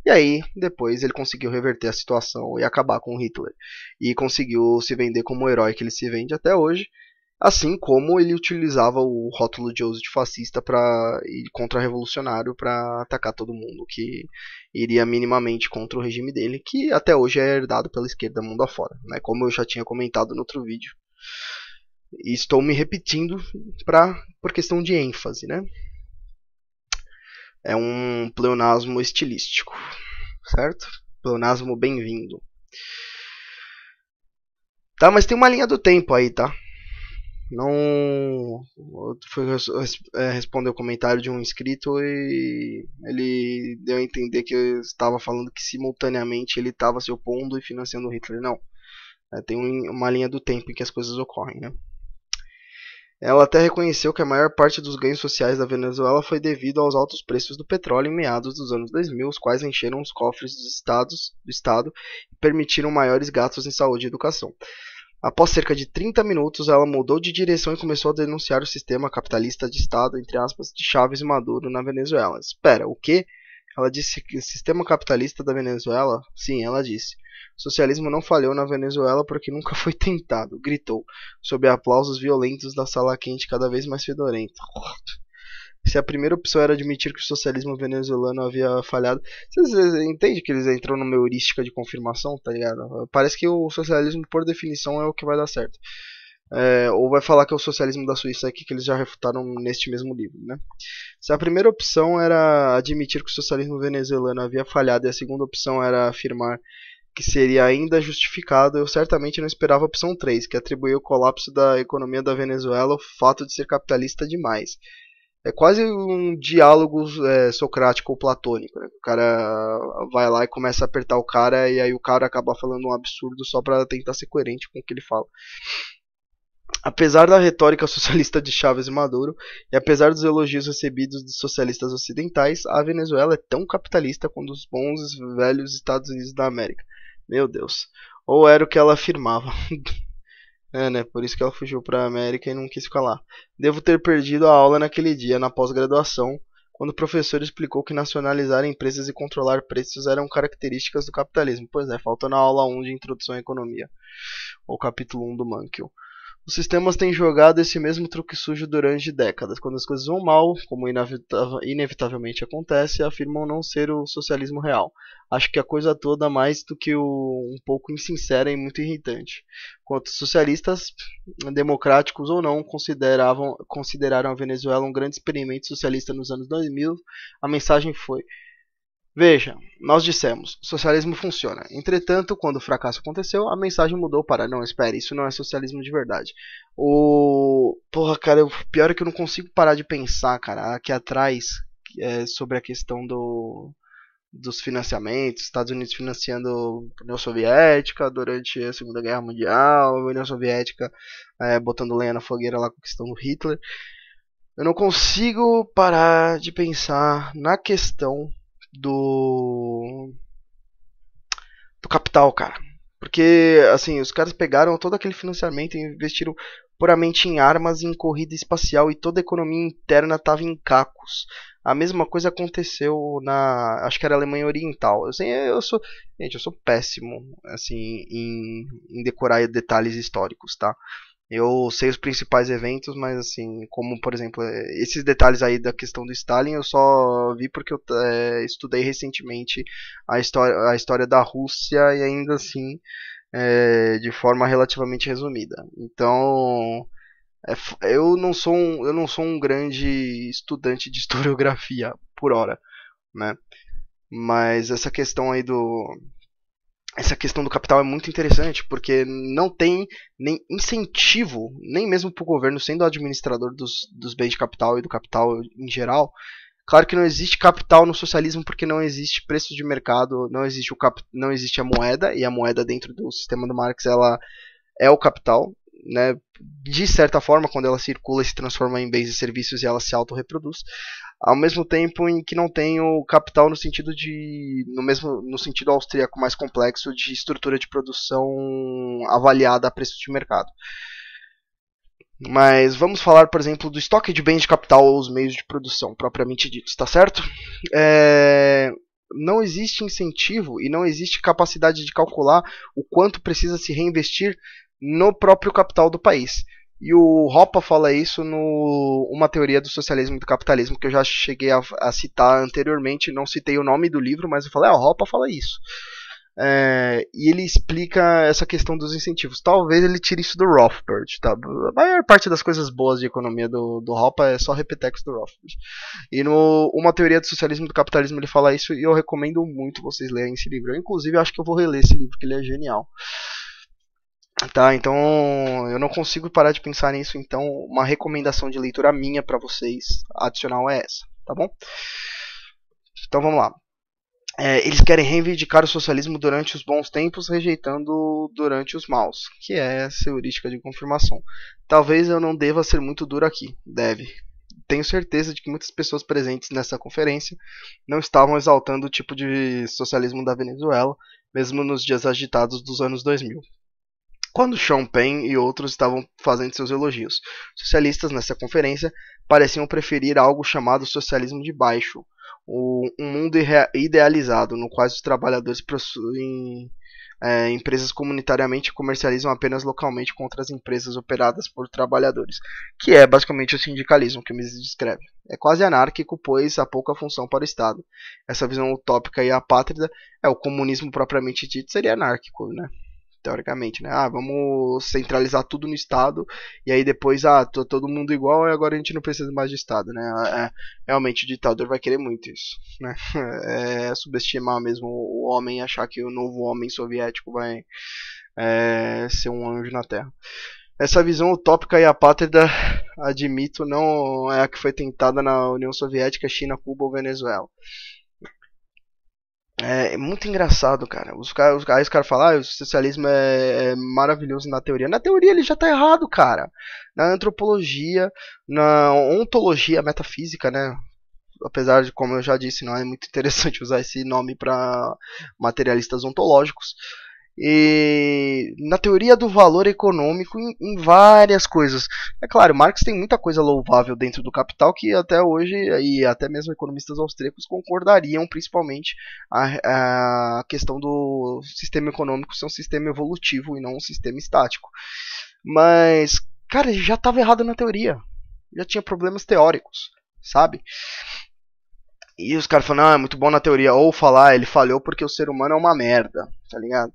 E aí, depois, ele conseguiu reverter a situação e acabar com o Hitler. E conseguiu se vender como o herói que ele se vende até hoje. Assim como ele utilizava o rótulo de uso de fascista para e contra-revolucionário para atacar todo mundo que iria minimamente contra o regime dele, que até hoje é herdado pela esquerda mundo afora, né? como eu já tinha comentado no outro vídeo. E estou me repetindo para por questão de ênfase. Né? É um pleonasmo estilístico, certo? Pleonasmo bem-vindo. Tá, mas tem uma linha do tempo aí, tá? não foi é, responder o comentário de um inscrito e ele deu a entender que eu estava falando que simultaneamente ele estava se opondo e financiando Hitler. Não, é, tem um, uma linha do tempo em que as coisas ocorrem, né? Ela até reconheceu que a maior parte dos ganhos sociais da Venezuela foi devido aos altos preços do petróleo em meados dos anos 2000, os quais encheram os cofres dos estados, do Estado e permitiram maiores gastos em saúde e educação. Após cerca de 30 minutos, ela mudou de direção e começou a denunciar o sistema capitalista de Estado, entre aspas, de Chaves e Maduro na Venezuela. Espera, o quê? Ela disse que o sistema capitalista da Venezuela? Sim, ela disse. O socialismo não falhou na Venezuela porque nunca foi tentado, gritou, sob aplausos violentos da sala quente cada vez mais fedorenta se a primeira opção era admitir que o socialismo venezuelano havia falhado. Vocês entendem que eles entram numa heurística de confirmação, tá ligado? Parece que o socialismo, por definição, é o que vai dar certo. É, ou vai falar que é o socialismo da Suíça aqui, que eles já refutaram neste mesmo livro. Né? Se a primeira opção era admitir que o socialismo venezuelano havia falhado, e a segunda opção era afirmar que seria ainda justificado, eu certamente não esperava a opção 3, que atribuiu o colapso da economia da Venezuela ao fato de ser capitalista demais. É quase um diálogo é, socrático ou platônico. Né? O cara vai lá e começa a apertar o cara e aí o cara acaba falando um absurdo só para tentar ser coerente com o que ele fala. Apesar da retórica socialista de Chávez e Maduro, e apesar dos elogios recebidos dos socialistas ocidentais, a Venezuela é tão capitalista quanto os bons velhos Estados Unidos da América. Meu Deus. Ou era o que ela afirmava. É, né? Por isso que ela fugiu para a América e não quis ficar lá. Devo ter perdido a aula naquele dia, na pós-graduação, quando o professor explicou que nacionalizar empresas e controlar preços eram características do capitalismo. Pois é, faltou na aula 1 de Introdução à Economia, ou capítulo 1 do Mankiw. Os sistemas têm jogado esse mesmo truque sujo durante décadas. Quando as coisas vão mal, como inevitavelmente acontece, afirmam não ser o socialismo real. Acho que a coisa toda mais do que o, um pouco insincera e muito irritante. Quanto socialistas, democráticos ou não, consideravam, consideraram a Venezuela um grande experimento socialista nos anos 2000, a mensagem foi: Veja, nós dissemos, socialismo funciona. Entretanto, quando o fracasso aconteceu, a mensagem mudou para não, espere, isso não é socialismo de verdade. O porra, cara, o pior é que eu não consigo parar de pensar, cara, aqui atrás é, sobre a questão do dos financiamentos, Estados Unidos financiando a União Soviética durante a Segunda Guerra Mundial, a União Soviética é, botando lenha na fogueira lá com a questão do Hitler. Eu não consigo parar de pensar na questão do do capital, cara. Porque assim, os caras pegaram todo aquele financiamento e investiram puramente em armas e em corrida espacial e toda a economia interna estava em cacos. A mesma coisa aconteceu na, acho que era Alemanha Oriental. Eu sei, eu sou, gente, eu sou péssimo assim em, em decorar detalhes históricos, tá? Eu sei os principais eventos, mas assim, como por exemplo, é, esses detalhes aí da questão do Stalin eu só vi porque eu é, estudei recentemente a história, a história da Rússia e ainda assim é, de forma relativamente resumida. Então, é, eu, não sou um, eu não sou um grande estudante de historiografia por hora, né? Mas essa questão aí do, essa questão do capital é muito interessante, porque não tem nem incentivo, nem mesmo para o governo, sendo administrador dos, dos bens de capital e do capital em geral. Claro que não existe capital no socialismo porque não existe preço de mercado, não existe, o cap, não existe a moeda, e a moeda dentro do sistema do Marx ela é o capital. Né? De certa forma, quando ela circula, se transforma em bens e serviços e ela se autorreproduz ao mesmo tempo em que não tem o capital no sentido de no mesmo no sentido austríaco mais complexo de estrutura de produção avaliada a preço de mercado. Mas vamos falar, por exemplo, do estoque de bens de capital ou os meios de produção propriamente ditos, tá certo? É, não existe incentivo e não existe capacidade de calcular o quanto precisa se reinvestir no próprio capital do país. E o Hoppe fala isso no Uma Teoria do Socialismo e do Capitalismo, que eu já cheguei a, a citar anteriormente, não citei o nome do livro, mas eu falei, ah, o Hoppe fala isso. É, e ele explica essa questão dos incentivos. Talvez ele tire isso do Rothbard. Tá? A maior parte das coisas boas de economia do, do Hoppe é só repetex do Rothbard. E no Uma Teoria do Socialismo e do Capitalismo ele fala isso e eu recomendo muito vocês lerem esse livro. Eu, inclusive, acho que eu vou reler esse livro, porque ele é genial. Tá, então eu não consigo parar de pensar nisso, então uma recomendação de leitura minha para vocês adicional é essa, tá bom? Então vamos lá. É, eles querem reivindicar o socialismo durante os bons tempos, rejeitando durante os maus, que é essa heurística de confirmação. Talvez eu não deva ser muito duro aqui, deve. Tenho certeza de que muitas pessoas presentes nessa conferência não estavam exaltando o tipo de socialismo da Venezuela, mesmo nos dias agitados dos anos 2000 quando Penn e outros estavam fazendo seus elogios. Socialistas nessa conferência pareciam preferir algo chamado socialismo de baixo, um mundo idealizado no qual os trabalhadores possuem é, empresas comunitariamente comercializam apenas localmente contra as empresas operadas por trabalhadores, que é basicamente o sindicalismo que me descreve. É quase anárquico, pois há pouca função para o Estado. Essa visão utópica e apátrida é o comunismo propriamente dito, seria anárquico, né? teoricamente, né? Ah, vamos centralizar tudo no Estado e aí depois, ah, tô tá todo mundo igual e agora a gente não precisa mais de Estado, né? Ah, é, realmente o ditador vai querer muito isso, né? É, é subestimar mesmo o homem e achar que o novo homem soviético vai é, ser um anjo na Terra. Essa visão utópica e apátrida, admito, não é a que foi tentada na União Soviética, China, Cuba ou Venezuela. É, é muito engraçado, cara. Os caras, os, aí os caras falam, ah, o socialismo é, é, maravilhoso na teoria. Na teoria ele já tá errado, cara. Na antropologia, na ontologia metafísica, né? Apesar de, como eu já disse, não é muito interessante usar esse nome para materialistas ontológicos e na teoria do valor econômico em, em, várias coisas. É claro, Marx tem muita coisa louvável dentro do Capital que até hoje, e até mesmo economistas austríacos concordariam, principalmente a, a questão do sistema econômico ser um sistema evolutivo e não um sistema estático. Mas, cara, já estava errado na teoria. Já tinha problemas teóricos, sabe? E os caras falam, ah, é muito bom na teoria. Ou falar, ah, ele falhou porque o ser humano é uma merda, tá ligado?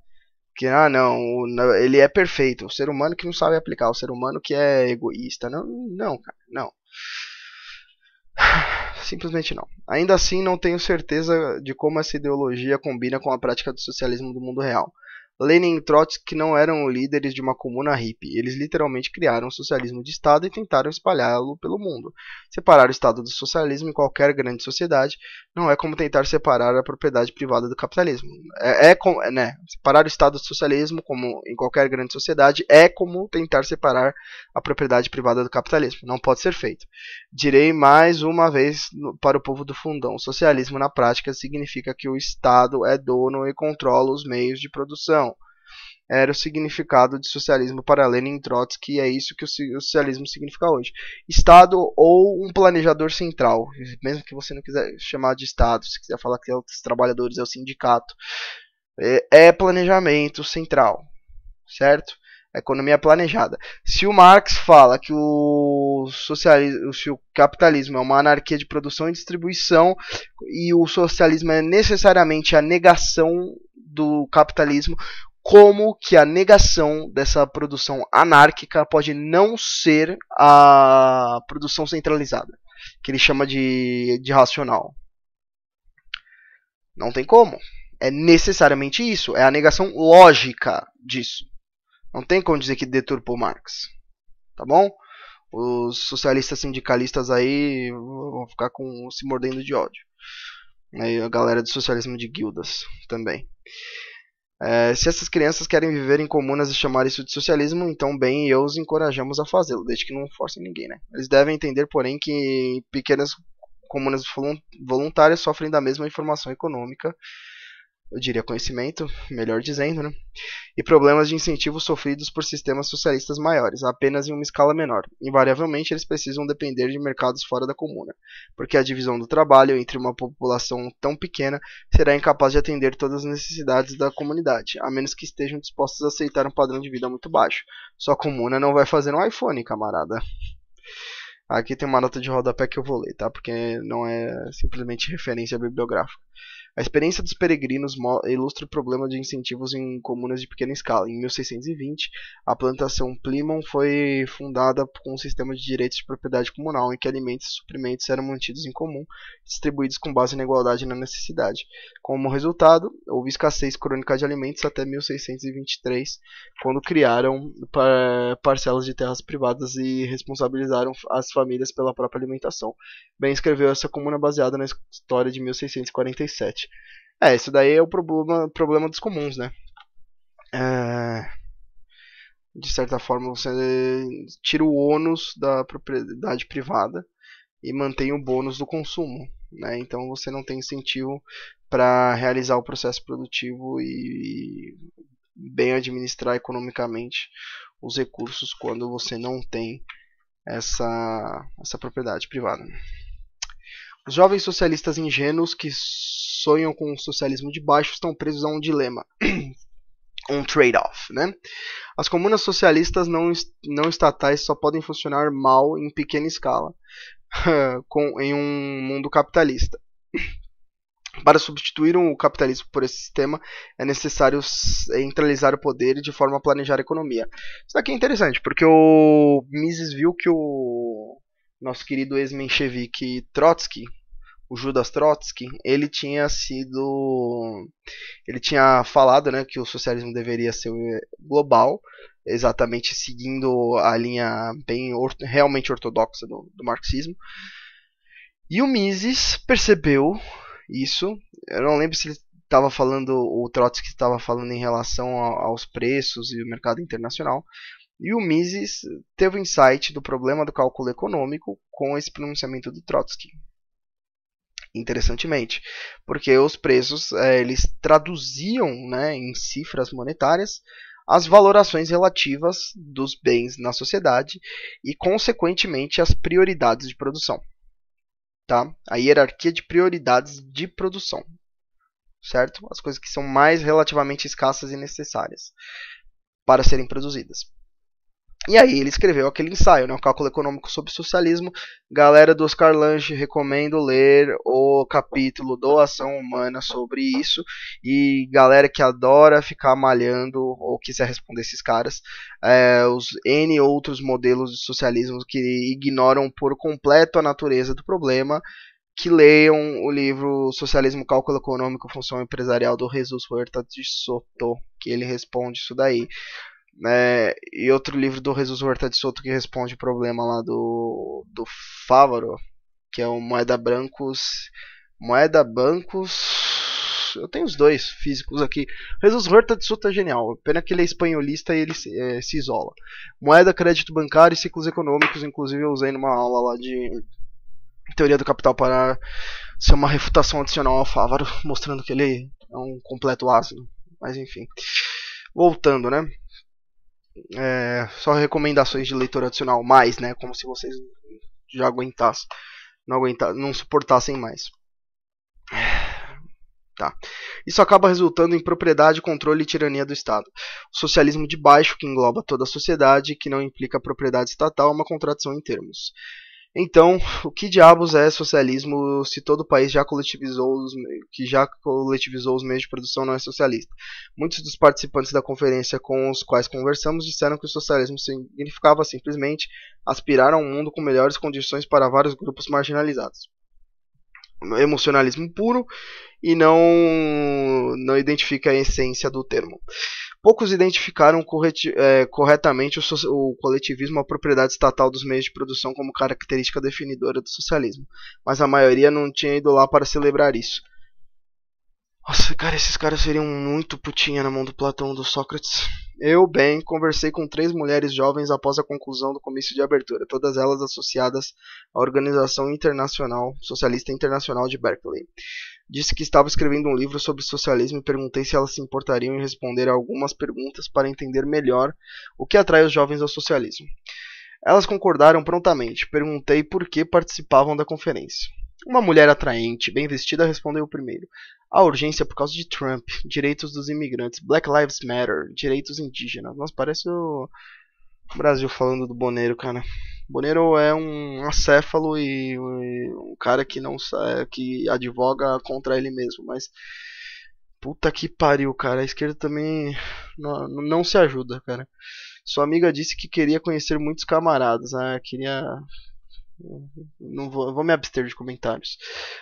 que ah não, ele é perfeito, o ser humano que não sabe aplicar, o ser humano que é egoísta. Não, não, cara, não. Simplesmente não. Ainda assim, não tenho certeza de como essa ideologia combina com a prática do socialismo do mundo real. Lenin e Trotsky não eram líderes de uma comuna hippie. Eles literalmente criaram o socialismo de Estado e tentaram espalhá-lo pelo mundo. Separar o Estado do socialismo em qualquer grande sociedade não é como tentar separar a propriedade privada do capitalismo. É, é, é né? Separar o Estado do socialismo como em qualquer grande sociedade é como tentar separar a propriedade privada do capitalismo. Não pode ser feito. Direi mais uma vez para o povo do fundão: socialismo na prática significa que o Estado é dono e controla os meios de produção era o significado de socialismo para Lenin e Trotsky, e é isso que o socialismo significa hoje. Estado ou um planejador central, mesmo que você não quiser chamar de Estado, se quiser falar que é os trabalhadores, é o sindicato, é, é planejamento central, certo? A é economia planejada. Se o Marx fala que o, socialismo, se o capitalismo é uma anarquia de produção e distribuição e o socialismo é necessariamente a negação do capitalismo, como que a negação dessa produção anárquica pode não ser a produção centralizada, que ele chama de, de racional. Não tem como. É necessariamente isso. É a negação lógica disso. Não tem como dizer que deturpou Marx. Tá bom? Os socialistas sindicalistas aí vão ficar com se mordendo de ódio. Aí a galera do socialismo de guildas também. É, se essas crianças querem viver em comunas e chamar isso de socialismo, então bem, eu os encorajamos a fazê-lo, desde que não forcem ninguém, né? Eles devem entender, porém, que pequenas comunas voluntárias sofrem da mesma informação econômica eu diria conhecimento, melhor dizendo, né? e problemas de incentivos sofridos por sistemas socialistas maiores, apenas em uma escala menor. Invariavelmente, eles precisam depender de mercados fora da comuna, porque a divisão do trabalho entre uma população tão pequena será incapaz de atender todas as necessidades da comunidade, a menos que estejam dispostos a aceitar um padrão de vida muito baixo. Sua comuna não vai fazer um iPhone, camarada. Aqui tem uma nota de rodapé que eu vou ler, tá? Porque não é simplesmente referência bibliográfica. A experiência dos peregrinos ilustra o problema de incentivos em comunas de pequena escala. Em 1620, a plantação Plymouth foi fundada com um sistema de direitos de propriedade comunal, em que alimentos e suprimentos eram mantidos em comum, distribuídos com base na igualdade e na necessidade. Como resultado, houve escassez crônica de alimentos até 1623, quando criaram par parcelas de terras privadas e responsabilizaram as famílias pela própria alimentação. Bem escreveu essa comuna baseada na história de 1647. É, isso daí é o problema, problema dos comuns, né? É, de certa forma, você tira o ônus da propriedade privada e mantém o bônus do consumo. Né? Então você não tem incentivo para realizar o processo produtivo e, bem administrar economicamente os recursos quando você não tem essa, essa propriedade privada. Os jovens socialistas ingênuos que sonham com um socialismo de baixo estão presos a um dilema, um trade-off. Né? As comunas socialistas não, não estatais só podem funcionar mal em pequena escala com, em um mundo capitalista. Para substituir o capitalismo por esse sistema, é necessário centralizar o poder de forma a planejar a economia. Isso aqui é interessante, porque o Mises viu que o nosso querido ex-menchevique Trotsky o Judas Trotsky, ele tinha sido ele tinha falado, né, que o socialismo deveria ser global, exatamente seguindo a linha bem realmente ortodoxa do, do marxismo. E o Mises percebeu isso. Eu não lembro se ele estava falando o Trotsky estava falando em relação a, aos preços e o mercado internacional, e o Mises teve o insight do problema do cálculo econômico com esse pronunciamento do Trotsky interessantemente, porque os preços é, eles traduziam né, em cifras monetárias as valorações relativas dos bens na sociedade e, consequentemente, as prioridades de produção. Tá? A hierarquia de prioridades de produção. Certo? As coisas que são mais relativamente escassas e necessárias para serem produzidas. E aí ele escreveu aquele ensaio, né, o Cálculo Econômico sobre Socialismo. Galera do Oscar Lange, recomendo ler o capítulo Doação Humana sobre isso. E galera que adora ficar malhando ou quiser responder esses caras, é, os N outros modelos de socialismo que ignoram por completo a natureza do problema, que leiam o livro Socialismo, Cálculo Econômico, Função Empresarial, do Jesus Huerta de Soto, que ele responde isso daí. É, e outro livro do Jesus Horta de Soto que responde o problema lá do, do Fávaro, que é o Moeda Brancos. Moeda Bancos. Eu tenho os dois físicos aqui. Jesus Horta de Soto é genial. Pena que ele é espanholista e ele é, se isola. Moeda, crédito bancário e ciclos econômicos. Inclusive, eu usei numa aula lá de Teoria do Capital para ser uma refutação adicional ao Fávaro, mostrando que ele é um completo asno. Mas enfim. Voltando, né? é, só recomendações de leitor adicional mais, né? Como se vocês já aguentassem, não aguentassem, não suportassem mais. Tá. Isso acaba resultando em propriedade, controle e tirania do Estado. O socialismo de baixo, que engloba toda a sociedade, que não implica a propriedade estatal, é uma contradição em termos. Então, o que diabos é socialismo se todo país já coletivizou os, que já coletivizou os meios de produção não é socialista? Muitos dos participantes da conferência com os quais conversamos disseram que o socialismo significava simplesmente aspirar a um mundo com melhores condições para vários grupos marginalizados. Emocionalismo puro e não, não identifica a essência do termo poucos identificaram é, corretamente o, so, o coletivismo a propriedade estatal dos meios de produção como característica definidora do socialismo, mas a maioria não tinha ido lá para celebrar isso. Nossa, cara, esses caras seriam muito putinha na mão do Platão do Sócrates. Eu, bem, conversei com três mulheres jovens após a conclusão do comício de abertura, todas elas associadas à Organização Internacional Socialista Internacional de Berkeley. Disse que estava escrevendo um livro sobre socialismo e perguntei se elas se importariam em responder a algumas perguntas para entender melhor o que atrai os jovens ao socialismo. Elas concordaram prontamente. Perguntei por que participavam da conferência. Uma mulher atraente, bem vestida, respondeu primeiro. A urgência é por causa de Trump, direitos dos imigrantes, Black Lives Matter, direitos indígenas. Nossa, parece o Brasil falando do Boneiro, cara. Bonero é um acéfalo e, um cara que não é, que advoga contra ele mesmo, mas puta que pariu, cara. A esquerda também não, não se ajuda, cara. Sua amiga disse que queria conhecer muitos camaradas, né? Queria não vou, vou me abster de comentários.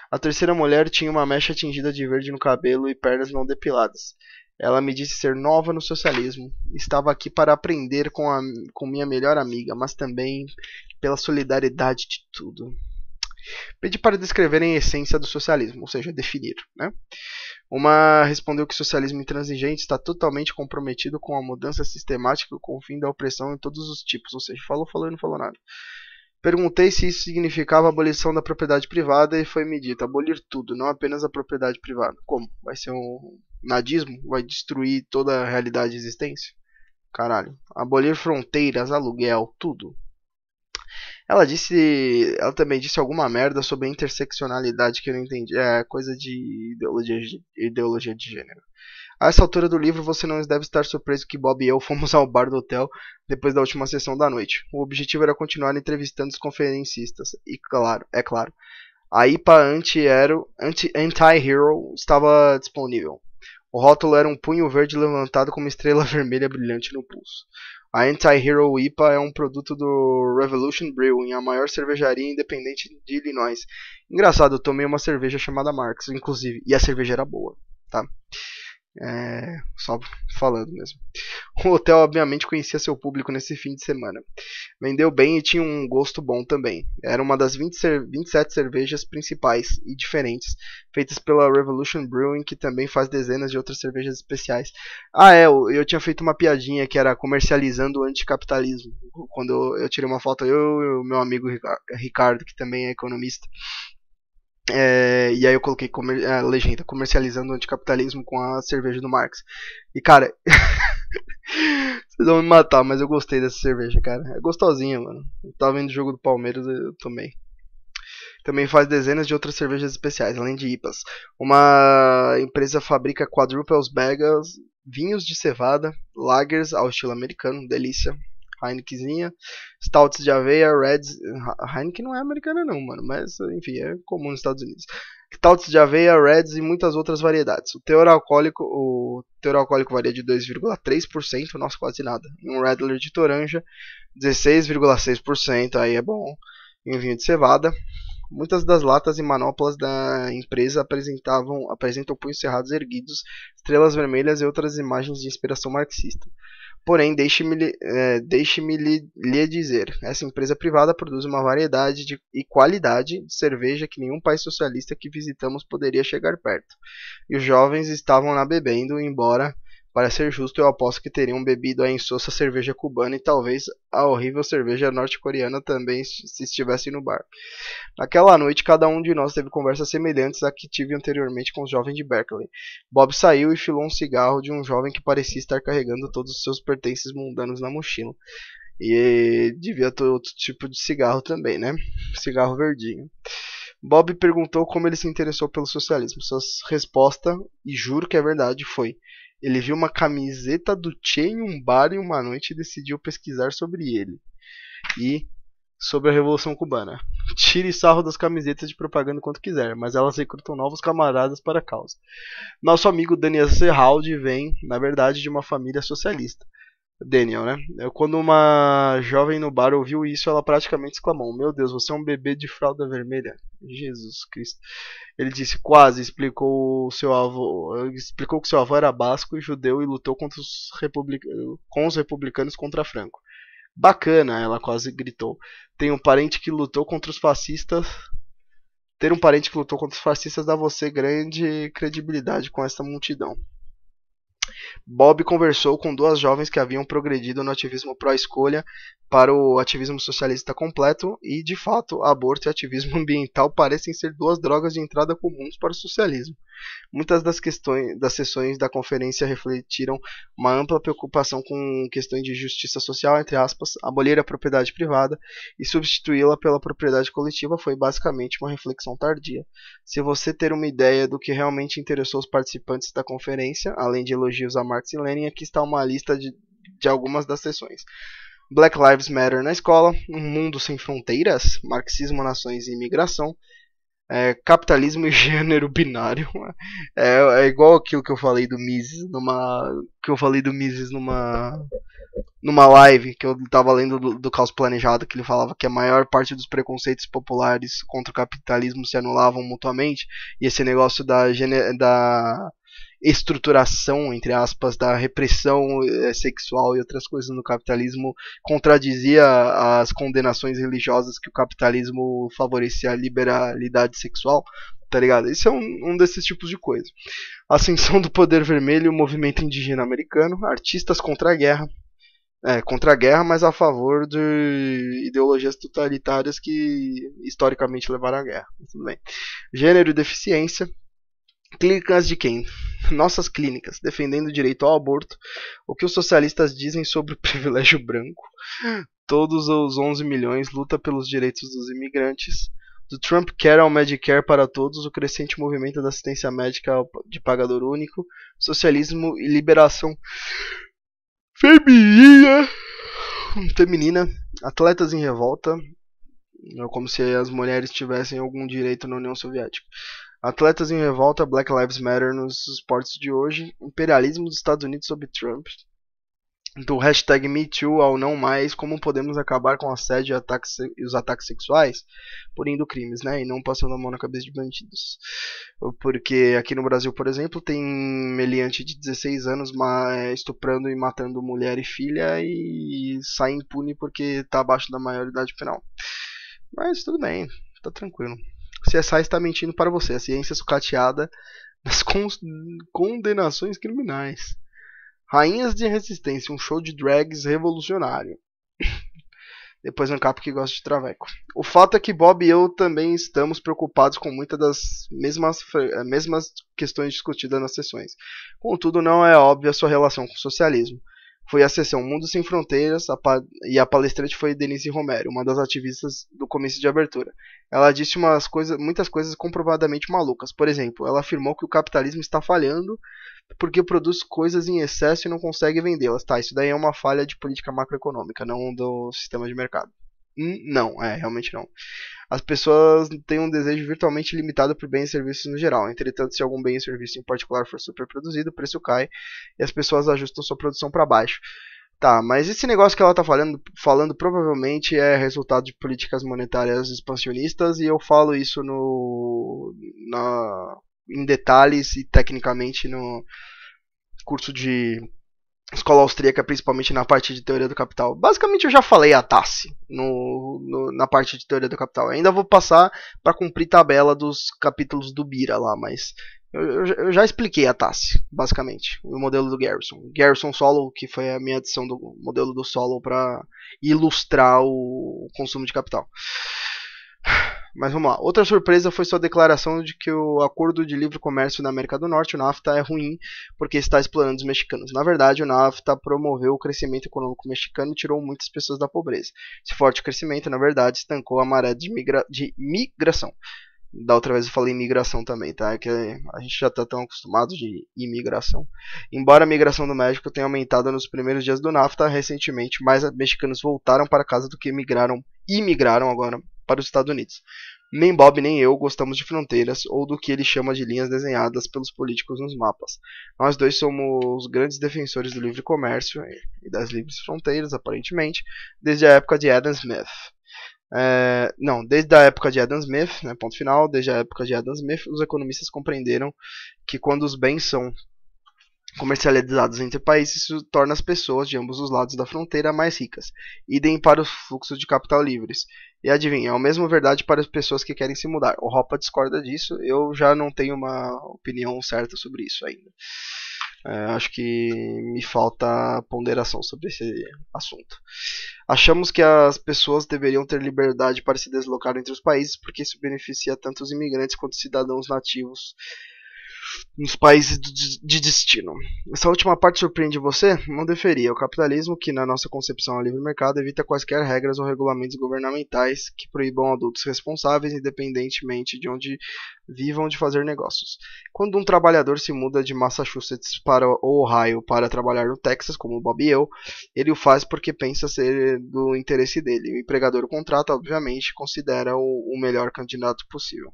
A terceira mulher tinha uma mecha tingida de verde no cabelo e pernas não depiladas. Ela me disse ser nova no socialismo. Estava aqui para aprender com, a, com minha melhor amiga, mas também pela solidariedade de tudo. Pedi para descreverem a essência do socialismo, ou seja, definir. Né? Uma respondeu que o socialismo intransigente está totalmente comprometido com a mudança sistemática com o fim da opressão em todos os tipos. Ou seja, falou, falou e não falou nada. Perguntei se isso significava a abolição da propriedade privada e foi me dito abolir tudo, não apenas a propriedade privada. Como? Vai ser um nadismo? Vai destruir toda a realidade de existência? Caralho. Abolir fronteiras, aluguel, tudo. Ela disse. Ela também disse alguma merda sobre a interseccionalidade que eu não entendi. É coisa de ideologia, ideologia de gênero. A essa altura do livro, você não deve estar surpreso que Bob e eu fomos ao bar do hotel depois da última sessão da noite. O objetivo era continuar entrevistando os conferencistas, e claro, é claro, a IPA anti-hero anti -anti estava disponível. O rótulo era um punho verde levantado com uma estrela vermelha brilhante no pulso. A Anti-Hero IPA é um produto do Revolution Brewing, a maior cervejaria independente de Illinois. Engraçado, eu tomei uma cerveja chamada Marx, inclusive, e a cerveja era boa, tá? É, só falando mesmo. O hotel obviamente conhecia seu público nesse fim de semana. Vendeu bem e tinha um gosto bom também. Era uma das 20 cer 27 cervejas principais e diferentes feitas pela Revolution Brewing, que também faz dezenas de outras cervejas especiais. Ah, é, eu, eu tinha feito uma piadinha que era comercializando o anticapitalismo. Quando eu, eu tirei uma foto, eu e o meu amigo Ricardo, que também é economista, é, e aí eu coloquei comer, a legenda comercializando o anticapitalismo com a cerveja do Marx. E cara, vocês vão me matar, mas eu gostei dessa cerveja, cara. É gostosinha, mano. Eu tava vendo o jogo do Palmeiras, eu tomei. Também faz dezenas de outras cervejas especiais, além de IPAs. Uma empresa fabrica quadruples bagas, vinhos de cevada, lagers ao estilo americano, delícia. Heinekenzinha, Stouts de aveia, Reds. Heineken não é americana, não, mano, mas enfim, é comum nos Estados Unidos. Stouts de aveia, Reds e muitas outras variedades. O teor alcoólico, o teor alcoólico varia de 2,3%, nossa, quase nada. um Redler de toranja, 16,6%, aí é bom. Em um vinho de cevada, Muitas das latas e manoplas da empresa apresentavam apresentam punhos cerrados erguidos, estrelas vermelhas e outras imagens de inspiração marxista. Porém, deixe-me é, deixe lhe dizer, essa empresa privada produz uma variedade de, e qualidade de cerveja que nenhum país socialista que visitamos poderia chegar perto. E os jovens estavam lá bebendo, embora para ser justo, eu aposto que teriam bebido a insossa cerveja cubana e talvez a horrível cerveja norte-coreana também se estivessem no bar. Naquela noite, cada um de nós teve conversas semelhantes à que tive anteriormente com os jovens de Berkeley. Bob saiu e filou um cigarro de um jovem que parecia estar carregando todos os seus pertences mundanos na mochila. E devia ter outro tipo de cigarro também, né? Cigarro verdinho. Bob perguntou como ele se interessou pelo socialismo. Sua resposta, e juro que é verdade, foi: ele viu uma camiseta do Che em um bar em uma noite e decidiu pesquisar sobre ele. E sobre a Revolução Cubana. Tire sarro das camisetas de propaganda quanto quiser, mas elas recrutam novos camaradas para a causa. Nosso amigo Daniel Serraldi vem, na verdade, de uma família socialista. Daniel, né? Quando uma jovem no bar ouviu isso, ela praticamente exclamou: Meu Deus, você é um bebê de fralda vermelha. Jesus Cristo. Ele disse: Quase, explicou seu avô, explicou que seu avô era basco e judeu e lutou contra os republic... com os republicanos contra Franco. Bacana, ela quase gritou. Tem um parente que lutou contra os fascistas. Ter um parente que lutou contra os fascistas dá você grande credibilidade com essa multidão. Bob conversou com duas jovens que haviam progredido no ativismo pró-escolha para o ativismo socialista completo e, de fato, aborto e ativismo ambiental parecem ser duas drogas de entrada comuns para o socialismo. Muitas das questões das sessões da conferência refletiram uma ampla preocupação com questões de justiça social, entre aspas, abolir a propriedade privada e substituí-la pela propriedade coletiva foi basicamente uma reflexão tardia. Se você ter uma ideia do que realmente interessou os participantes da conferência, além de elogios a Marx e Lenin, aqui está uma lista de, de algumas das sessões. Black Lives Matter na escola, Um Mundo Sem Fronteiras, Marxismo, Nações e Imigração, é, capitalismo e gênero binário. É, é, igual aquilo que eu falei do Mises numa. Que eu falei do Mises numa. numa live que eu tava lendo do, do Caos Planejado, que ele falava que a maior parte dos preconceitos populares contra o capitalismo se anulavam mutuamente. E esse negócio da, gene da estruturação, entre aspas, da repressão eh, sexual e outras coisas no capitalismo contradizia as condenações religiosas que o capitalismo favorecia a liberalidade sexual, tá ligado? Isso é um, um desses tipos de coisa. Ascensão do poder vermelho, movimento indígena americano, artistas contra a guerra, é, contra a guerra, mas a favor de ideologias totalitárias que historicamente levaram à guerra. Tudo bem. Gênero e deficiência, Clínicas de quem? Nossas clínicas, defendendo o direito ao aborto. O que os socialistas dizem sobre o privilégio branco? Todos os 11 milhões luta pelos direitos dos imigrantes. Do Trump Care ao Medicare para todos, o crescente movimento da assistência médica de pagador único, socialismo e liberação feminina, feminina, atletas em revolta, como se as mulheres tivessem algum direito na União Soviética. Atletas em revolta, Black Lives Matter nos esportes de hoje, imperialismo dos Estados Unidos sob Trump, do hashtag MeToo ao não mais, como podemos acabar com assédio e, ataques, e os ataques sexuais, punindo crimes, né? E não passando a mão na cabeça de bandidos. Porque aqui no Brasil, por exemplo, tem meliante de 16 anos é, estuprando e matando mulher e filha e sai impune porque está abaixo da maioridade penal. Mas tudo bem, tá tranquilo. CSI está mentindo para você. A ciência sucateada nas condenações criminais. Rainhas de Resistência, um show de drags revolucionário. Depois um capo que gosta de traveco. O fato é que Bob e eu também estamos preocupados com muitas das mesmas, eh, mesmas questões discutidas nas sessões. Contudo, não é óbvia sua relação com o socialismo foi a sessão Mundo Sem Fronteiras a e a palestrante foi Denise Romero, uma das ativistas do comício de abertura. Ela disse umas coisa, muitas coisas comprovadamente malucas. Por exemplo, ela afirmou que o capitalismo está falhando porque produz coisas em excesso e não consegue vendê-las. Tá, isso daí é uma falha de política macroeconômica, não do sistema de mercado. Hum, não, é, realmente não as pessoas têm um desejo virtualmente limitado por bens e serviços no geral. Entretanto, se algum bem e serviço em particular for superproduzido, o preço cai e as pessoas ajustam sua produção para baixo. Tá, mas esse negócio que ela está falando, falando provavelmente é resultado de políticas monetárias expansionistas e eu falo isso no na, em detalhes e tecnicamente no curso de escola austríaca, principalmente na parte de teoria do capital. Basicamente, eu já falei a TASSE no, no, na parte de teoria do capital. Eu ainda vou passar para cumprir tabela dos capítulos do Bira lá, mas eu, eu, eu já expliquei a TASSE, basicamente, o modelo do Garrison. Garrison Solo, que foi a minha adição do modelo do Solo para ilustrar o consumo de capital. Mas vamos lá. Outra surpresa foi sua declaração de que o acordo de livre comércio na América do Norte, o NAFTA, é ruim porque está explorando os mexicanos. Na verdade, o NAFTA promoveu o crescimento econômico mexicano e tirou muitas pessoas da pobreza. Esse forte crescimento, na verdade, estancou a maré de, migra de migração. Da outra vez eu falei imigração também, tá? É que a gente já tá tão acostumado de imigração. Embora a migração do México tenha aumentado nos primeiros dias do NAFTA, recentemente mais mexicanos voltaram para casa do que imigraram. imigraram agora para os Estados Unidos. Nem Bob nem eu gostamos de fronteiras ou do que ele chama de linhas desenhadas pelos políticos nos mapas. Nós dois somos grandes defensores do livre comércio e das livres fronteiras, aparentemente, desde a época de Adam Smith. É, não, desde a época de Adam Smith, né, ponto final, desde a época de Adam Smith, os economistas compreenderam que quando os bens são comercializados entre países, isso torna as pessoas de ambos os lados da fronteira mais ricas. Idem para os fluxos de capital livres. E adivinha, é a mesma verdade para as pessoas que querem se mudar. O Ropa discorda disso, eu já não tenho uma opinião certa sobre isso ainda. É, acho que me falta ponderação sobre esse assunto. Achamos que as pessoas deveriam ter liberdade para se deslocar entre os países, porque isso beneficia tanto os imigrantes quanto os cidadãos nativos nos países de destino. Essa última parte surpreende você? Não deveria. O capitalismo, que na nossa concepção é livre mercado, evita quaisquer regras ou regulamentos governamentais que proíbam adultos responsáveis, independentemente de onde vivam, de fazer negócios. Quando um trabalhador se muda de Massachusetts para o Ohio para trabalhar no Texas, como o Bob e eu, ele o faz porque pensa ser do interesse dele. O empregador o contrata, obviamente, considera o melhor candidato possível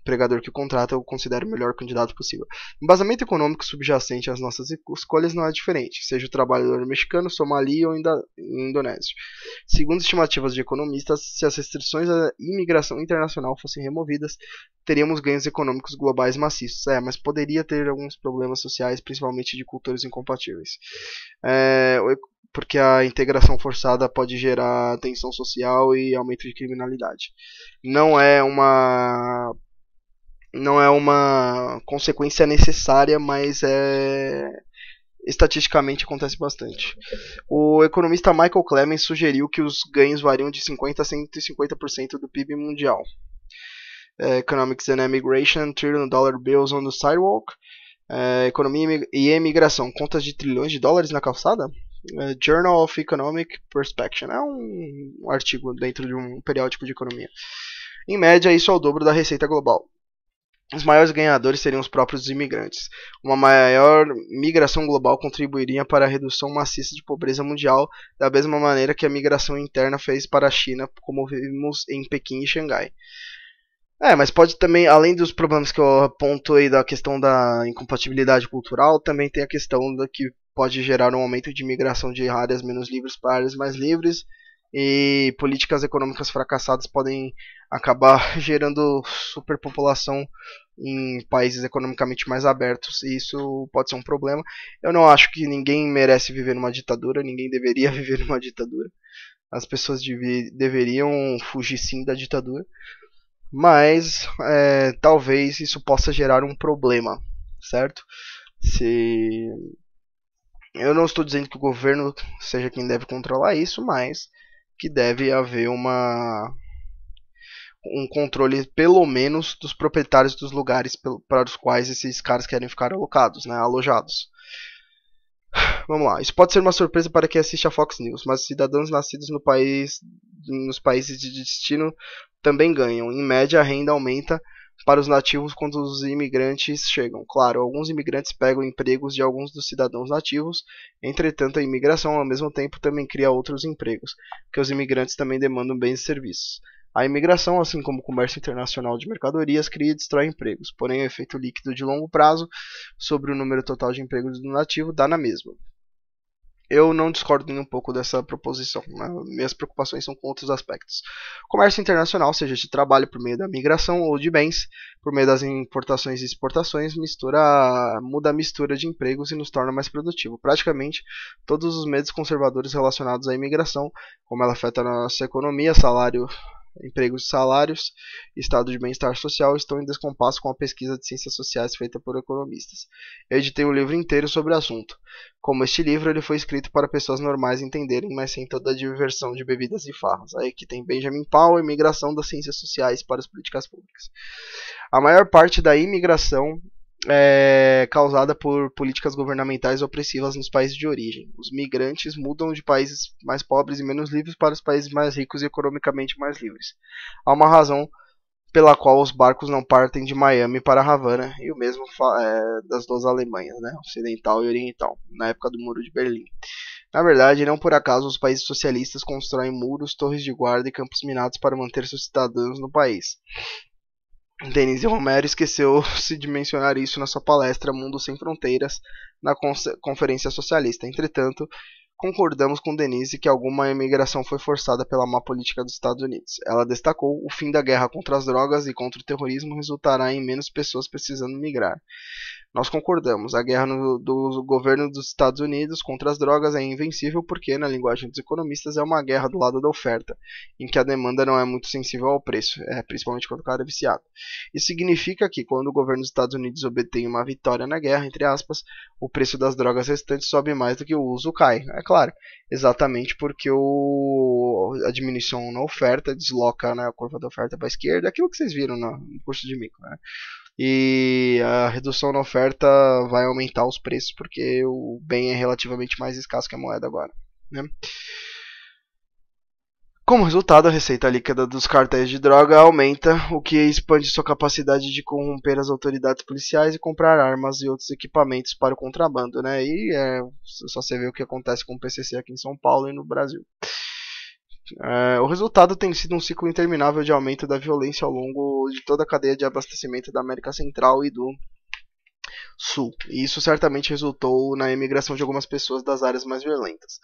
empregador que contrata eu considero o melhor candidato possível. Embasamento econômico subjacente às nossas escolhas não é diferente, seja o trabalhador mexicano, somali ou indonésio. Segundo estimativas de economistas, se as restrições à imigração internacional fossem removidas, teríamos ganhos econômicos globais maciços. É, mas poderia ter alguns problemas sociais, principalmente de culturas incompatíveis. É, porque a integração forçada pode gerar tensão social e aumento de criminalidade. Não é uma não é uma consequência necessária, mas é estatisticamente acontece bastante. O economista Michael Clemens sugeriu que os ganhos variam de 50 a 150% do PIB mundial. É, Economics and Emigration, Trillion Dollar Bills on the Sidewalk, é, Economia e Emigração, Contas de Trilhões de Dólares na Calçada? É, Journal of Economic Perspective é um artigo dentro de um periódico de economia. Em média, isso é o dobro da receita global os maiores ganhadores seriam os próprios imigrantes. Uma maior migração global contribuiria para a redução maciça de pobreza mundial, da mesma maneira que a migração interna fez para a China, como vimos em Pequim e Xangai. É, mas pode também, além dos problemas que eu aponto aí da questão da incompatibilidade cultural, também tem a questão da que pode gerar um aumento de migração de áreas menos livres para áreas mais livres, e políticas econômicas fracassadas podem acabar gerando superpopulação em países economicamente mais abertos e isso pode ser um problema. Eu não acho que ninguém merece viver numa ditadura, ninguém deveria viver numa ditadura. As pessoas deveriam fugir sim da ditadura, mas é, talvez isso possa gerar um problema, certo? Se eu não estou dizendo que o governo seja quem deve controlar isso, mas que deve haver uma um controle, pelo menos, dos proprietários dos lugares para os quais esses caras querem ficar alocados, né, alojados. Vamos lá. Isso pode ser uma surpresa para quem assiste a Fox News, mas cidadãos nascidos no país, nos países de destino também ganham. Em média, a renda aumenta para os nativos quando os imigrantes chegam. Claro, alguns imigrantes pegam empregos de alguns dos cidadãos nativos, entretanto, a imigração ao mesmo tempo também cria outros empregos, que os imigrantes também demandam bens e serviços. A imigração, assim como o comércio internacional de mercadorias, cria e destrói empregos, porém o efeito líquido de longo prazo sobre o número total de empregos do nativo dá na mesma. Eu não discordo nem um pouco dessa proposição. Né? Minhas preocupações são com outros aspectos. Comércio internacional, seja de trabalho por meio da migração ou de bens, por meio das importações e exportações, mistura, muda a mistura de empregos e nos torna mais produtivo. Praticamente todos os medos conservadores relacionados à imigração, como ela afeta a nossa economia, salário empregos e salários, estado de bem-estar social estão em descompasso com a pesquisa de ciências sociais feita por economistas. Eu editei um livro inteiro sobre o assunto. Como este livro, ele foi escrito para pessoas normais entenderem, mas sem toda a diversão de bebidas e farras. Aí que tem Benjamin Powell, imigração das ciências sociais para as políticas públicas. A maior parte da imigração é, causada por políticas governamentais opressivas nos países de origem. Os migrantes mudam de países mais pobres e menos livres para os países mais ricos e economicamente mais livres. Há uma razão pela qual os barcos não partem de Miami para Havana e o mesmo é, das duas Alemanhas, né, ocidental e oriental, na época do Muro de Berlim. Na verdade, não por acaso os países socialistas constroem muros, torres de guarda e campos minados para manter seus cidadãos no país. Denise Romero esqueceu-se de mencionar isso na sua palestra Mundo Sem Fronteiras na Conferência Socialista. Entretanto, concordamos com Denise que alguma imigração foi forçada pela má política dos Estados Unidos. Ela destacou: o fim da guerra contra as drogas e contra o terrorismo resultará em menos pessoas precisando migrar. Nós concordamos, a guerra no, do governo dos Estados Unidos contra as drogas é invencível porque, na linguagem dos economistas, é uma guerra do lado da oferta, em que a demanda não é muito sensível ao preço, é, principalmente quando o cara é viciado. Isso significa que, quando o governo dos Estados Unidos obtém uma vitória na guerra, entre aspas, o preço das drogas restantes sobe mais do que o uso cai. É claro, exatamente porque o, a diminuição na oferta desloca né, a curva da oferta para a esquerda, aquilo que vocês viram no curso de micro. Né? e a redução na oferta vai aumentar os preços porque o bem é relativamente mais escasso que a moeda agora. Né? Como resultado, a receita líquida dos cartéis de droga aumenta, o que expande sua capacidade de corromper as autoridades policiais e comprar armas e outros equipamentos para o contrabando, né? E é só você ver o que acontece com o PCC aqui em São Paulo e no Brasil. É, o resultado tem sido um ciclo interminável de aumento da violência ao longo de toda a cadeia de abastecimento da América Central e do Sul. E isso certamente resultou na emigração de algumas pessoas das áreas mais violentas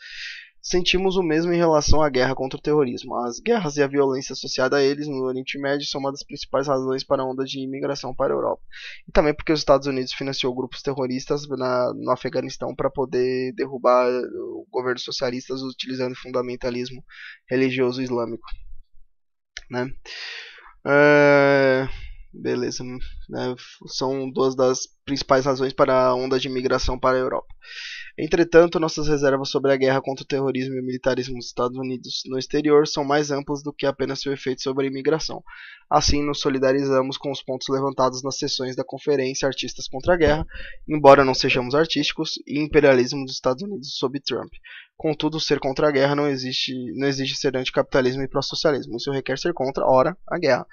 sentimos o mesmo em relação à guerra contra o terrorismo. As guerras e a violência associada a eles no Oriente Médio são uma das principais razões para a onda de imigração para a Europa. E também porque os Estados Unidos financiou grupos terroristas na, no Afeganistão para poder derrubar o governo socialista utilizando fundamentalismo religioso islâmico. Né? É... Beleza, né? são duas das principais razões para a onda de imigração para a Europa. Entretanto, nossas reservas sobre a guerra contra o terrorismo e o militarismo dos Estados Unidos no exterior são mais amplas do que apenas seu efeito sobre a imigração. Assim, nos solidarizamos com os pontos levantados nas sessões da Conferência Artistas contra a Guerra, embora não sejamos artísticos, e imperialismo dos Estados Unidos sob Trump. Contudo, ser contra a guerra não exige, não existe ser anticapitalismo e pró-socialismo. Isso requer ser contra, ora, a guerra.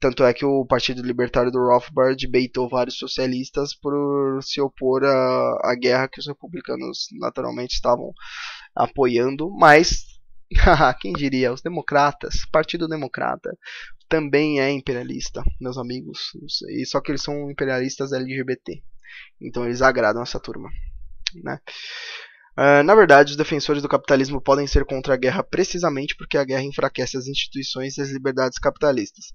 Tanto é que o Partido Libertário do Rothbard beitou vários socialistas por se opor à, à guerra que os republicanos naturalmente estavam apoiando, mas quem diria, os democratas, Partido Democrata, também é imperialista, meus amigos, e só que eles são imperialistas LGBT, então eles agradam essa turma, né? Uh, na verdade, os defensores do capitalismo podem ser contra a guerra precisamente porque a guerra enfraquece as instituições e as liberdades capitalistas.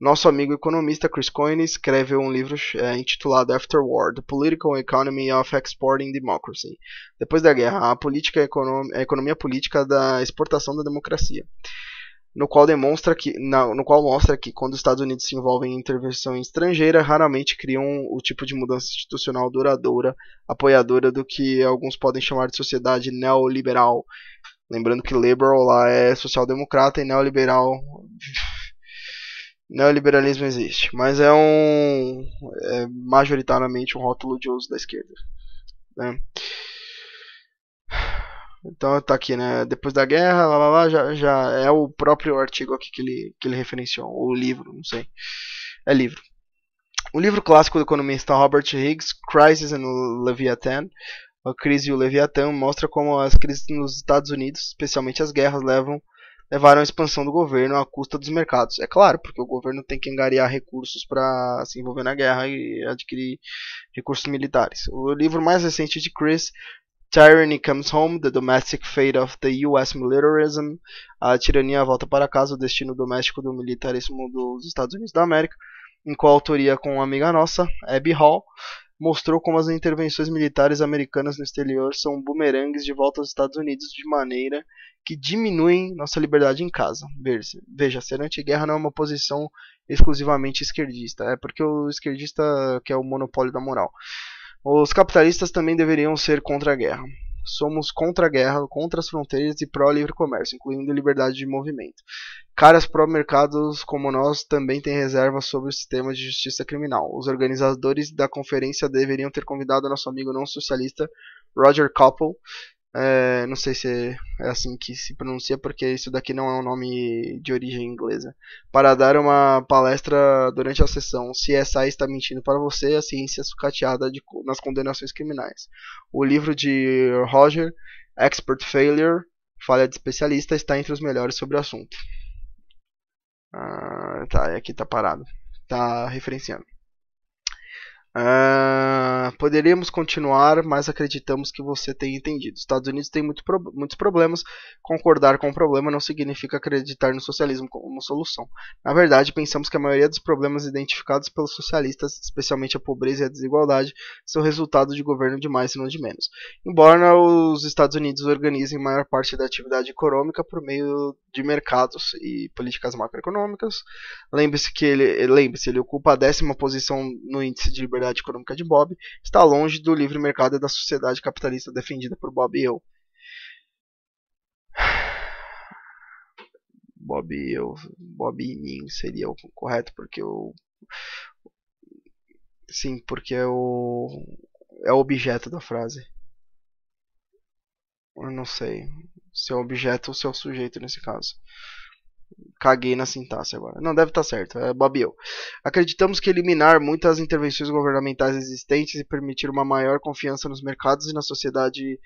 Nosso amigo economista Chris Coyne escreveu um livro é, intitulado After War: The Political Economy of Exporting Democracy. Depois da guerra, a, política econom a economia política da exportação da democracia, no qual demonstra que, na, no qual mostra que quando os Estados Unidos se envolvem em intervenção estrangeira, raramente criam o tipo de mudança institucional duradoura, apoiadora do que alguns podem chamar de sociedade neoliberal. Lembrando que liberal lá é social-democrata e neoliberal neoliberalismo existe, mas é um é majoritariamente um rótulo de uso da esquerda. Né? Então tá aqui, né? Depois da guerra, lá, lá, lá, já, já é o próprio artigo aqui que ele, que ele referenciou, ou livro, não sei. É livro. O livro clássico do economista Robert Higgs, Crisis and Leviathan, a crise e o Leviatã, mostra como as crises nos Estados Unidos, especialmente as guerras, levam levaram à expansão do governo à custa dos mercados. É claro, porque o governo tem que angariar recursos para se envolver na guerra e adquirir recursos militares. O livro mais recente é de Chris, Tyranny Comes Home: The Domestic Fate of the U.S. Militarism, A Tirania Volta para Casa: O Destino Doméstico do Militarismo dos Estados Unidos da América, em coautoria com uma amiga nossa, Abby Hall mostrou como as intervenções militares americanas no exterior são bumerangues de volta aos Estados Unidos de maneira que diminuem nossa liberdade em casa. Veja, ser antiguerra não é uma posição exclusivamente esquerdista, é porque o esquerdista quer é o monopólio da moral. Os capitalistas também deveriam ser contra a guerra somos contra a guerra, contra as fronteiras e pró-livre comércio, incluindo liberdade de movimento. Caras pró-mercados como nós também têm reservas sobre o sistema de justiça criminal. Os organizadores da conferência deveriam ter convidado nosso amigo não socialista Roger Coppel é, não sei se é assim que se pronuncia, porque isso daqui não é um nome de origem inglesa. Para dar uma palestra durante a sessão, CSI está mentindo para você, a ciência sucateada de, nas condenações criminais. O livro de Roger, Expert Failure, Falha de Especialista, está entre os melhores sobre o assunto. Ah, tá, aqui tá parado. Tá referenciando. Uh, ah, poderíamos continuar, mas acreditamos que você tem entendido. Os Estados Unidos tem muito pro, muitos problemas. Concordar com o problema não significa acreditar no socialismo como solução. Na verdade, pensamos que a maioria dos problemas identificados pelos socialistas, especialmente a pobreza e a desigualdade, são resultado de governo de mais e não de menos. Embora os Estados Unidos organizem maior parte da atividade econômica por meio de mercados e políticas macroeconômicas, lembre-se que ele, lembre ele ocupa a décima posição no índice de liberdade liberdade econômica de Bob está longe do livre mercado e da sociedade capitalista defendida por Bob e eu. Bob e eu, Bob e mim seria o correto, porque eu sim, porque eu. o é o objeto da frase. Eu não sei se é o objeto ou se é o sujeito nesse caso caguei na sintaxe agora. Não, deve estar tá certo, é bobeou. Acreditamos que eliminar muitas intervenções governamentais existentes e permitir uma maior confiança nos mercados e na sociedade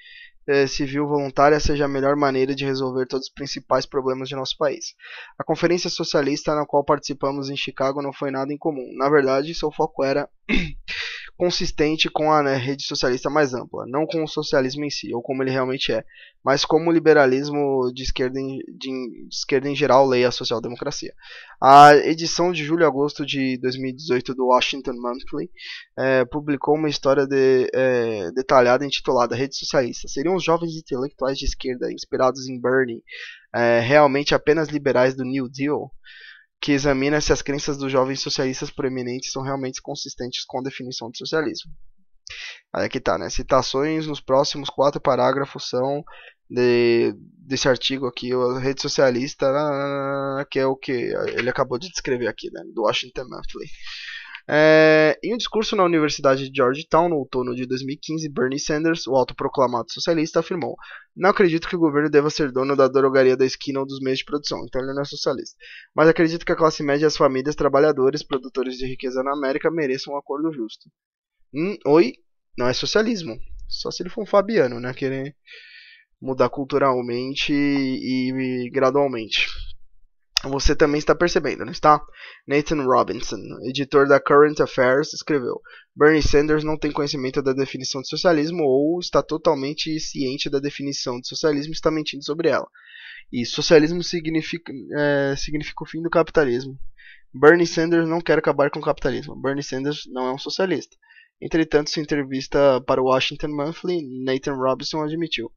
eh, civil voluntária seja a melhor maneira de resolver todos os principais problemas de nosso país. A conferência socialista na qual participamos em Chicago não foi nada incomum. Na verdade, seu foco era consistente com a né, rede socialista mais ampla, não com o socialismo em si, ou como ele realmente é, mas como o liberalismo de esquerda em, de, de esquerda em geral leia a social-democracia. A edição de julho e agosto de 2018 do Washington Monthly é, publicou uma história de, é, detalhada intitulada Rede Socialista. Seriam os jovens intelectuais de esquerda, inspirados em Bernie, é, realmente apenas liberais do New Deal? que examina se as crenças dos jovens socialistas proeminentes são realmente consistentes com a definição de socialismo. Aí aqui é que tá, né? Citações nos próximos quatro parágrafos são de, desse artigo aqui, a rede socialista, que é o que ele acabou de descrever aqui, né? Do Washington Monthly. É, em um discurso na Universidade de Georgetown, no outono de 2015, Bernie Sanders, o autoproclamado socialista, afirmou: Não acredito que o governo deva ser dono da drogaria da esquina ou dos meios de produção, então ele não é socialista. Mas acredito que a classe média e as famílias, trabalhadores, produtores de riqueza na América mereçam um acordo justo. Hum, oi? Não é socialismo. Só se ele for um fabiano, né? Querer mudar culturalmente e, e gradualmente. Você também está percebendo, não está? Nathan Robinson, editor da Current Affairs, escreveu: Bernie Sanders não tem conhecimento da definição de socialismo ou está totalmente ciente da definição de socialismo e está mentindo sobre ela. E socialismo significa, é, significa o fim do capitalismo. Bernie Sanders não quer acabar com o capitalismo. Bernie Sanders não é um socialista. Entretanto, sua entrevista para o Washington Monthly, Nathan Robinson admitiu: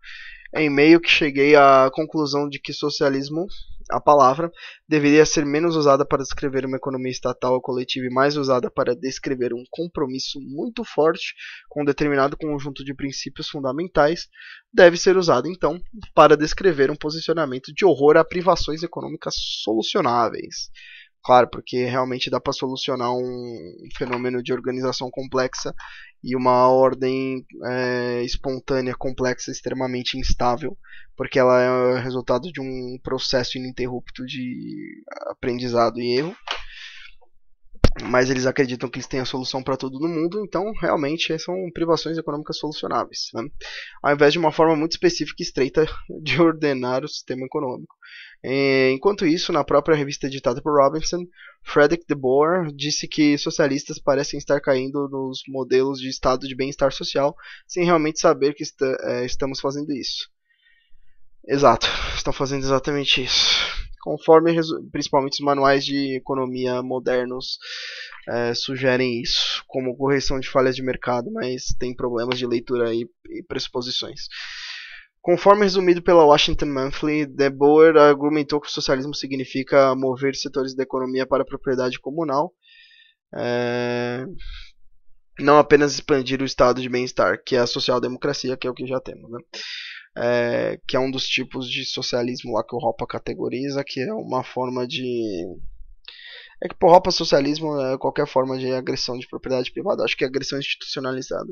é Em meio que cheguei à conclusão de que socialismo a palavra deveria ser menos usada para descrever uma economia estatal ou coletiva e mais usada para descrever um compromisso muito forte com um determinado conjunto de princípios fundamentais, deve ser usada então para descrever um posicionamento de horror a privações econômicas solucionáveis. Claro, porque realmente dá para solucionar um fenômeno de organização complexa e uma ordem é, espontânea, complexa, extremamente instável, porque ela é resultado de um processo ininterrupto de aprendizado e erro. Mas eles acreditam que eles têm a solução para tudo no mundo, então realmente são privações econômicas solucionáveis, né? ao invés de uma forma muito específica e estreita de ordenar o sistema econômico. É, enquanto isso, na própria revista editada por Robinson, Frederick de Boer disse que socialistas parecem estar caindo nos modelos de estado de bem-estar social sem realmente saber que é, estamos fazendo isso. Exato, estão fazendo exatamente isso. Conforme principalmente os manuais de economia modernos é, sugerem isso, como correção de falhas de mercado, mas tem problemas de leitura e, e pressuposições. Conforme resumido pela Washington Monthly, De Boer argumentou que o socialismo significa mover setores da economia para a propriedade comunal, é... não apenas expandir o estado de bem-estar, que é a social-democracia, que é o que já temos, né? É... que é um dos tipos de socialismo lá que o Ropa categoriza, que é uma forma de é que porra Ropa socialismo é qualquer forma de agressão de propriedade privada. Acho que é agressão institucionalizada.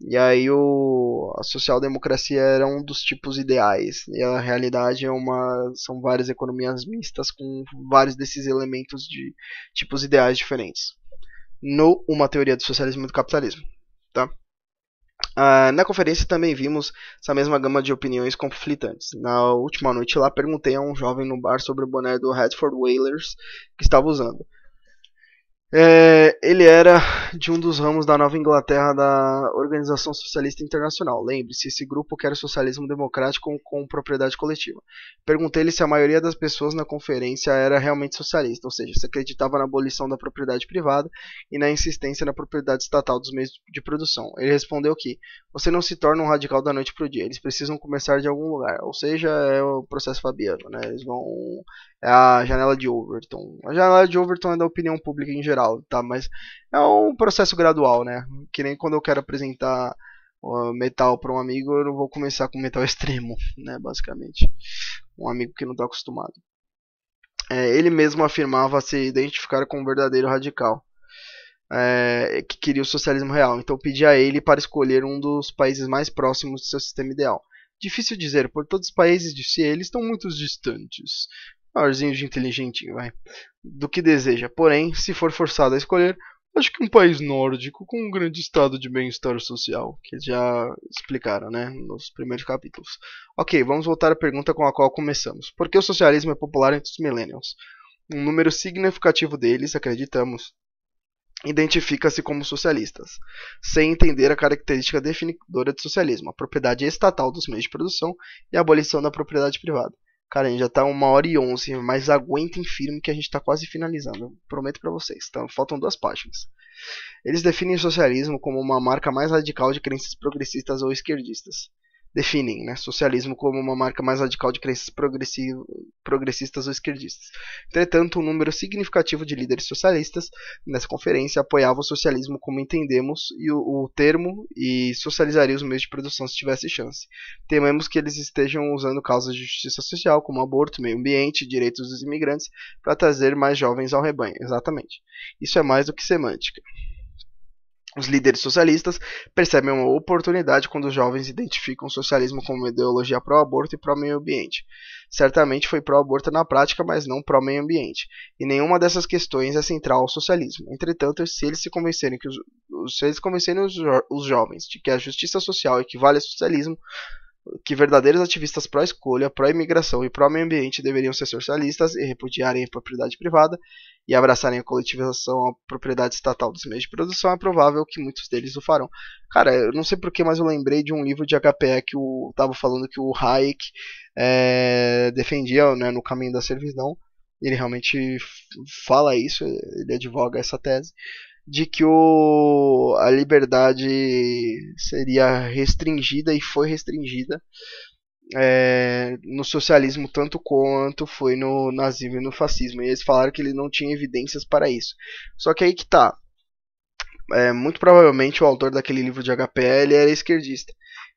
E aí o, a social-democracia era um dos tipos ideais. E a realidade é uma são várias economias mistas com vários desses elementos de tipos ideais diferentes. No Uma Teoria do Socialismo e do Capitalismo, tá? Ah, na conferência também vimos essa mesma gama de opiniões conflitantes. Na última noite lá perguntei a um jovem no bar sobre o boné do Hartford Whalers que estava usando. É, ele era de um dos ramos da Nova Inglaterra da Organização Socialista Internacional. Lembre-se, esse grupo quer o socialismo democrático com, com propriedade coletiva. Perguntei-lhe se a maioria das pessoas na conferência era realmente socialista, ou seja, se acreditava na abolição da propriedade privada e na insistência na propriedade estatal dos meios de produção. Ele respondeu que você não se torna um radical da noite para o dia, eles precisam começar de algum lugar, ou seja, é o processo fabiano, né? eles vão é a janela de Overton. A janela de Overton é da opinião pública em geral, tá? Mas é um processo gradual, né? Que nem quando eu quero apresentar uh, metal para um amigo, eu não vou começar com metal extremo, né? Basicamente, um amigo que não está acostumado. É, ele mesmo afirmava se identificar com um verdadeiro radical. É, que queria o socialismo real, então pedi a ele para escolher um dos países mais próximos do seu sistema ideal. Difícil dizer, por todos os países, disse ele, estão muito distantes maiorzinho de inteligentinho, vai, do que deseja. Porém, se for forçado a escolher, acho que um país nórdico com um grande estado de bem-estar social, que já explicaram, né, nos primeiros capítulos. Ok, vamos voltar à pergunta com a qual começamos. Por que o socialismo é popular entre os millennials? Um número significativo deles, acreditamos, identifica-se como socialistas, sem entender a característica definidora de socialismo, a propriedade estatal dos meios de produção e a abolição da propriedade privada. Cara, a gente já tá uma hora e onze, mas aguentem firme que a gente tá quase finalizando. Prometo para vocês, Então, faltam duas páginas. Eles definem o socialismo como uma marca mais radical de crenças progressistas ou esquerdistas definem né, socialismo como uma marca mais radical de crenças progressistas ou esquerdistas. Entretanto, um número significativo de líderes socialistas nessa conferência apoiava o socialismo como entendemos e o, o termo e socializaria os meios de produção se tivesse chance. Tememos que eles estejam usando causas de justiça social, como aborto, meio ambiente, direitos dos imigrantes, para trazer mais jovens ao rebanho. Exatamente. Isso é mais do que semântica. Os líderes socialistas percebem uma oportunidade quando os jovens identificam o socialismo como uma ideologia pró-aborto e pró-meio ambiente. Certamente foi pró-aborto na prática, mas não pró-meio ambiente. E nenhuma dessas questões é central ao socialismo. Entretanto, se eles se convencerem que os, se eles convencerem os, jo os jovens de que a justiça social equivale ao socialismo, que verdadeiros ativistas pró-escolha, pró-imigração e pró-meio ambiente deveriam ser socialistas e repudiarem a propriedade privada e abraçarem a coletivização à propriedade estatal dos meios de produção, é provável que muitos deles o farão. Cara, eu não sei porquê, mas eu lembrei de um livro de HPE que estava falando que o Hayek é, defendia né, no caminho da servidão. Ele realmente fala isso, ele advoga essa tese de que o, a liberdade seria restringida e foi restringida é, no socialismo tanto quanto foi no nazismo e no fascismo. E eles falaram que ele não tinha evidências para isso. Só que aí que tá. É, muito provavelmente o autor daquele livro de HPL era esquerdista.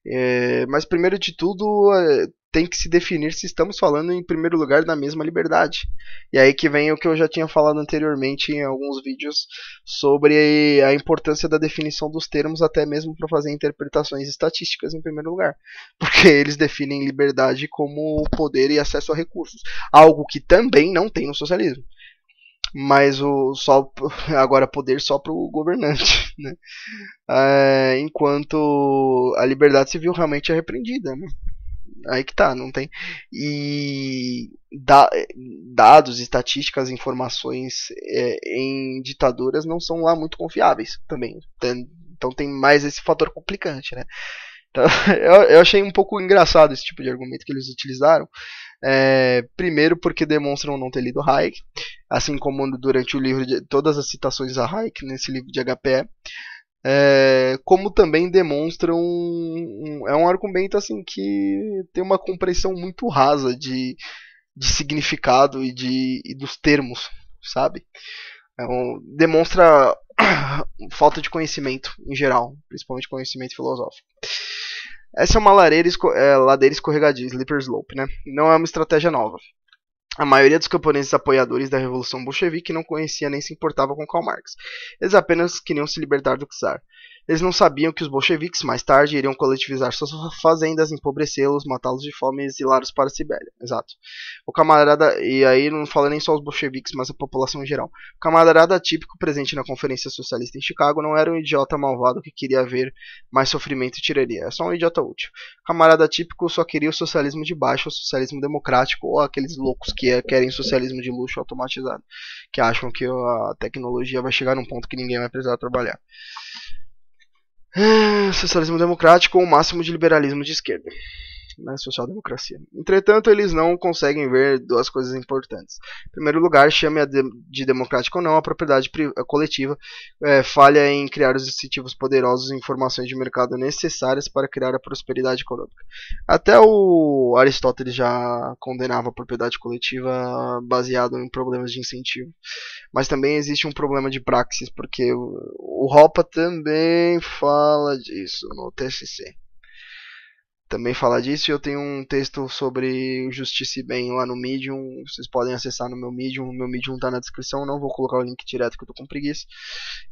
É, mas primeiro de tudo, é, tem que se definir se estamos falando em primeiro lugar da mesma liberdade. E aí que vem o que eu já tinha falado anteriormente em alguns vídeos sobre a importância da definição dos termos até mesmo para fazer interpretações estatísticas em primeiro lugar, porque eles definem liberdade como poder e acesso a recursos, algo que também não tem no socialismo. Mas o só agora poder só para o governante, né? É, enquanto a liberdade civil realmente é repreendida, né? aí que tá, não tem. E da, dados, estatísticas, informações é, em ditaduras não são lá muito confiáveis também. Tem, então tem mais esse fator complicante, né? Então, eu, eu, achei um pouco engraçado esse tipo de argumento que eles utilizaram. É, primeiro, porque demonstram não ter lido Hayek, assim como durante o livro de, todas as citações a Hayek nesse livro de HPE. É, como também demonstra um, um, É um argumento assim que tem uma compreensão muito rasa de, de significado e, de, e dos termos, sabe? É um, demonstra falta de conhecimento em geral, principalmente conhecimento filosófico. Essa é uma lareira, é, ladeira escorregadia, slipper slope, né? Não é uma estratégia nova. A maioria dos camponeses apoiadores da Revolução Bolchevique não conhecia nem se importava com Karl Marx. Eles apenas queriam se libertar do czar. Eles não sabiam que os bolcheviques mais tarde iriam coletivizar suas fazendas, empobrecê-los, matá-los de fome e exilá-los para a Sibéria. Exato. O camarada, e aí não fala nem só os bolcheviques, mas a população em geral. O camarada típico presente na Conferência Socialista em Chicago não era um idiota malvado que queria ver mais sofrimento e tiraria. É só um idiota útil. O camarada típico só queria o socialismo de baixo, o socialismo democrático, ou aqueles loucos que é, querem socialismo de luxo automatizado, que acham que a tecnologia vai chegar num ponto que ninguém vai precisar trabalhar. Ah, socialismo democrático ou o máximo de liberalismo de esquerda na social-democracia. Entretanto, eles não conseguem ver duas coisas importantes. Em primeiro lugar, chame de, democrática ou não, a propriedade coletiva é, falha em criar os incentivos poderosos e informações de mercado necessárias para criar a prosperidade econômica. Até o Aristóteles já condenava a propriedade coletiva baseado em problemas de incentivo. Mas também existe um problema de praxis, porque o, Ropa também fala disso no TCC também falar disso. Eu tenho um texto sobre Justiça e Bem lá no Medium. Vocês podem acessar no meu Medium. O meu Medium está na descrição. Não vou colocar o link direto que eu tô com preguiça.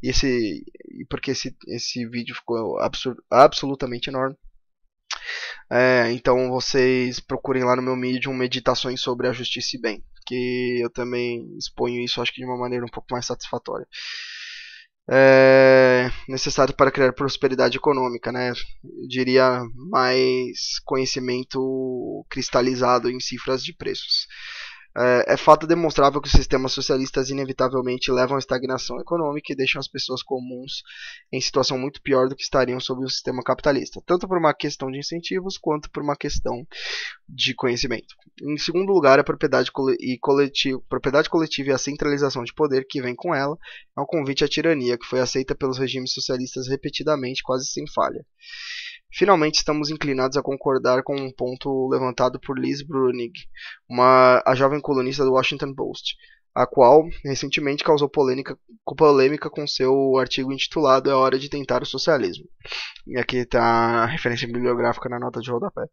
E esse, porque esse, esse vídeo ficou absur, absolutamente enorme. É, então vocês procurem lá no meu Medium meditações sobre a justiça e bem, que eu também exponho isso acho que de uma maneira um pouco mais satisfatória é, necessário para criar prosperidade econômica, né? Eu diria mais conhecimento cristalizado em cifras de preços. É, é, fato demonstrável que os sistemas socialistas inevitavelmente levam à estagnação econômica e deixam as pessoas comuns em situação muito pior do que estariam sob o sistema capitalista, tanto por uma questão de incentivos quanto por uma questão de conhecimento. Em segundo lugar, a propriedade, e coletivo, propriedade coletiva e a centralização de poder que vem com ela é um convite à tirania que foi aceita pelos regimes socialistas repetidamente, quase sem falha. Finalmente estamos inclinados a concordar com um ponto levantado por Liz Brunig, uma, a jovem colunista do Washington Post, a qual recentemente causou polêmica, polêmica com seu artigo intitulado É Hora de Tentar o Socialismo. E aqui está a referência bibliográfica na nota de rodapé.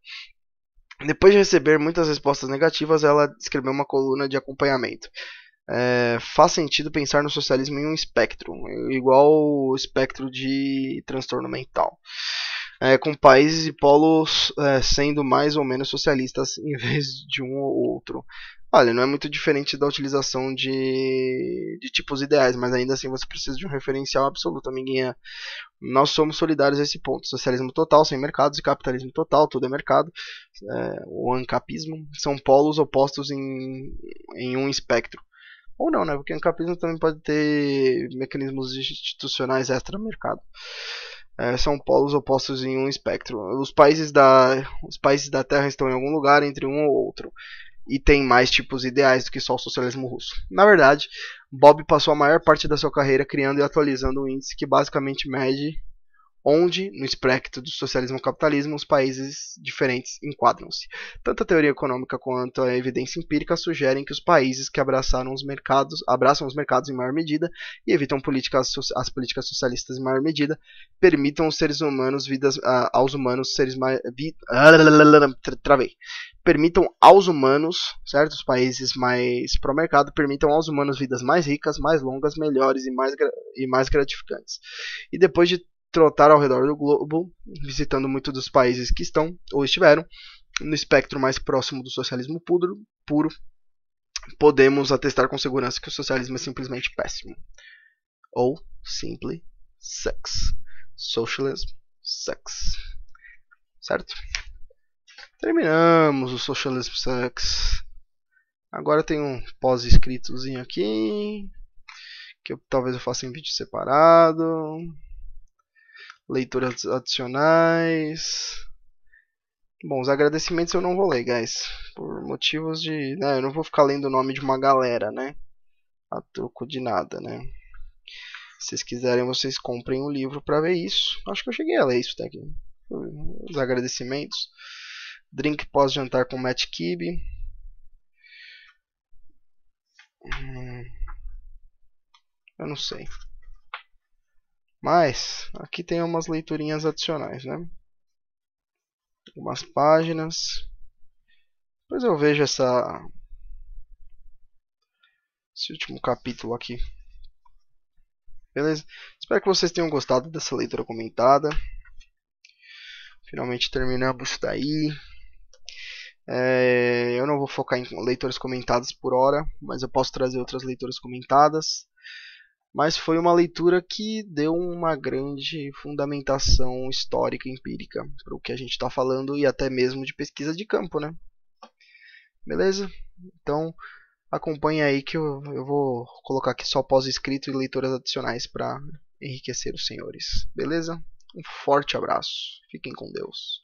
Depois de receber muitas respostas negativas, ela escreveu uma coluna de acompanhamento. É, faz sentido pensar no socialismo em um espectro, igual o espectro de transtorno mental é, com países e polos é, sendo mais ou menos socialistas em vez de um ou outro. Olha, não é muito diferente da utilização de, de tipos ideais, mas ainda assim você precisa de um referencial absoluto, amiguinha. É, nós somos solidários a esse ponto. Socialismo total, sem mercados, e capitalismo total, tudo é mercado. É, o ancapismo são polos opostos em, em um espectro. Ou não, né? Porque o ancapismo também pode ter mecanismos institucionais extra-mercado é, são polos opostos em um espectro. Os países, da, os países da Terra estão em algum lugar entre um ou outro. E tem mais tipos ideais do que só o socialismo russo. Na verdade, Bob passou a maior parte da sua carreira criando e atualizando um índice que basicamente mede onde, no espectro do socialismo-capitalismo, os países diferentes enquadram-se. Tanto a teoria econômica quanto a evidência empírica sugerem que os países que abraçaram os mercados abraçam os mercados em maior medida e evitam políticas, as políticas socialistas em maior medida permitam aos seres humanos vidas uh, aos humanos seres mais vi, uh, travei permitam aos humanos, certo? Os países mais pro mercado permitam aos humanos vidas mais ricas, mais longas, melhores e mais, e mais gratificantes. E depois de trotar ao redor do globo, visitando muitos dos países que estão ou estiveram no espectro mais próximo do socialismo puro, puro podemos atestar com segurança que o socialismo é simplesmente péssimo. Ou simply sex. Socialism sex. Certo? Terminamos o socialismo sex. Agora tem um pós-escritozinho aqui. Que eu, talvez eu faça em vídeo separado leituras adicionais. Bom, os agradecimentos eu não vou ler, guys. Por motivos de. Né, eu não vou ficar lendo o nome de uma galera, né? A troco de nada, né? Se vocês quiserem, vocês comprem o um livro para ver isso. Acho que eu cheguei a ler isso daqui. Tá, os agradecimentos. Drink pós-jantar com Matt Kibbe. Hum. Eu não sei. Mas aqui tem umas leiturinhas adicionais, né? Algumas páginas. Depois eu vejo essa esse último capítulo aqui. Beleza? Espero que vocês tenham gostado dessa leitura comentada. Finalmente terminamos daí. É, eu não vou focar em leituras comentadas por hora, mas eu posso trazer outras leituras comentadas mas foi uma leitura que deu uma grande fundamentação histórica empírica para o que a gente está falando e até mesmo de pesquisa de campo, né? Beleza? Então acompanha aí que eu, eu vou colocar aqui só pós-escrito e leituras adicionais para enriquecer os senhores. Beleza? Um forte abraço. Fiquem com Deus.